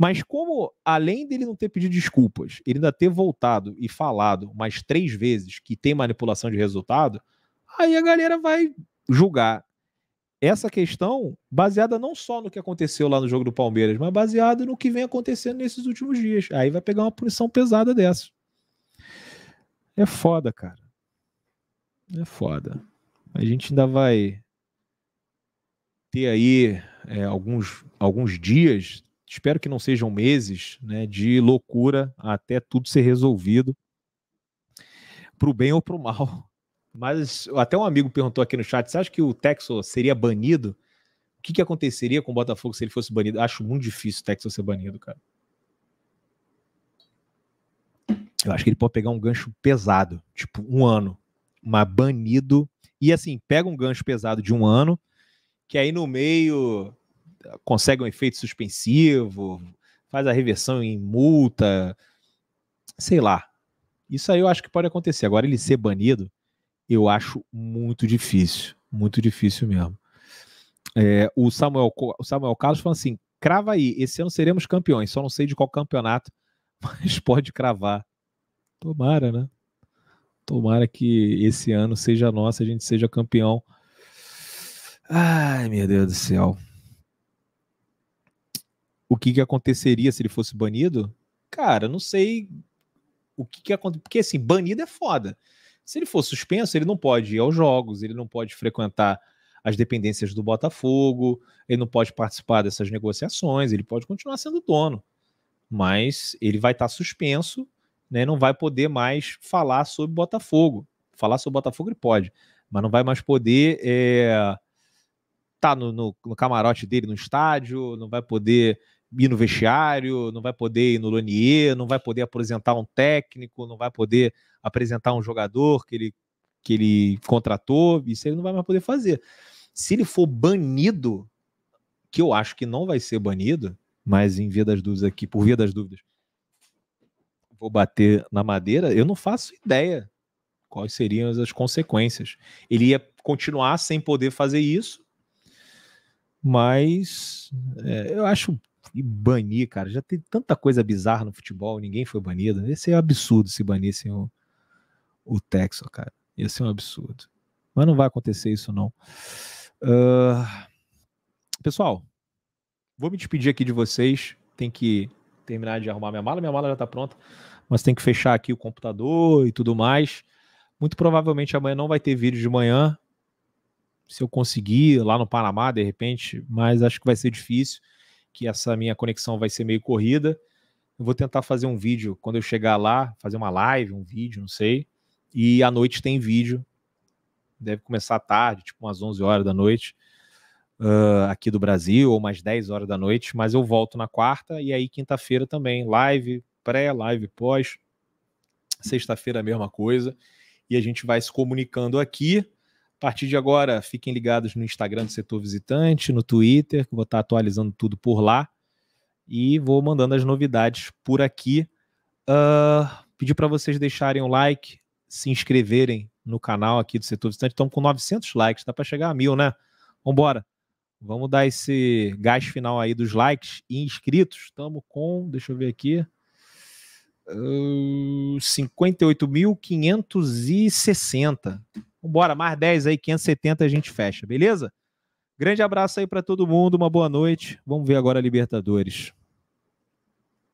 S1: Mas como, além dele não ter pedido desculpas, ele ainda ter voltado e falado mais três vezes que tem manipulação de resultado, aí a galera vai julgar essa questão baseada não só no que aconteceu lá no jogo do Palmeiras, mas baseada no que vem acontecendo nesses últimos dias. Aí vai pegar uma punição pesada dessa. É foda, cara. É foda. A gente ainda vai ter aí é, alguns, alguns dias espero que não sejam meses né, de loucura até tudo ser resolvido, para o bem ou para o mal. Mas até um amigo perguntou aqui no chat: você acha que o Texo seria banido? O que, que aconteceria com o Botafogo se ele fosse banido? Acho muito difícil o Texas ser banido, cara. Eu acho que ele pode pegar um gancho pesado, tipo um ano, mas banido. E assim, pega um gancho pesado de um ano, que aí no meio consegue um efeito suspensivo, faz a reversão em multa, sei lá. Isso aí eu acho que pode acontecer. Agora, ele ser banido, eu acho muito difícil. Muito difícil mesmo. É, o, Samuel, o Samuel Carlos falou assim: crava aí, esse ano seremos campeões, só não sei de qual campeonato, mas pode cravar. Tomara, né? Tomara que esse ano seja nosso, a gente seja campeão. Ai, meu Deus do céu o que, que aconteceria se ele fosse banido, cara, não sei o que, que acontece. Porque assim, banido é foda. Se ele for suspenso, ele não pode ir aos jogos, ele não pode frequentar as dependências do Botafogo, ele não pode participar dessas negociações, ele pode continuar sendo dono. Mas ele vai estar tá suspenso, né? Não vai poder mais falar sobre Botafogo. Falar sobre Botafogo ele pode, mas não vai mais poder. É tá no, no, no, camarote dele no estádio, não vai poder ir no vestiário, não vai poder ir no Lonier, não vai poder apresentar um técnico, não vai poder apresentar um jogador que ele, que ele contratou, isso ele não vai mais poder fazer. Se ele for banido, que eu acho que não vai ser banido, mas em via das dúvidas aqui, por via das dúvidas, vou bater na madeira, eu não faço ideia quais seriam as consequências. Ele ia continuar sem poder fazer isso, mas é, eu acho e banir, cara. Já tem tanta coisa bizarra no futebol, ninguém foi banido. Ia ser é um absurdo se banissem o, o Texas, cara. Ia ser um absurdo. Mas não vai acontecer isso, não. Uh... Pessoal, vou me despedir aqui de vocês. Tem que terminar de arrumar minha mala. Minha mala já tá pronta, mas tem que fechar aqui o computador e tudo mais. Muito provavelmente amanhã não vai ter vídeo de manhã. Se eu conseguir lá no Panamá, de repente, mas acho que vai ser difícil que essa minha conexão vai ser meio corrida. Eu vou tentar fazer um vídeo quando eu chegar lá, fazer uma live, um vídeo, não sei. E à noite tem vídeo. Deve começar à tarde, tipo umas 11 horas da noite, uh, aqui do Brasil, ou umas 10 horas da noite. Mas eu volto na quarta e aí quinta-feira também. Live pré, live pós. Sexta-feira a mesma coisa. E a gente vai se comunicando aqui. A partir de agora, fiquem ligados no Instagram do Setor Visitante, no Twitter, que vou estar atualizando tudo por lá. E vou mandando as novidades por aqui. Uh, ah, pedir para vocês deixarem o like, se inscreverem no canal aqui do Setor Visitante. Estamos com 900 likes, dá para chegar a mil, né? Vambora. Vamos dar esse gás final aí dos likes e inscritos. Estamos com, deixa eu ver aqui, uh, ah, 58.560. Vambora, mais 10 aí, 570 a gente fecha, beleza? Grande abraço aí para todo mundo, uma boa noite. Vamos ver agora a Libertadores.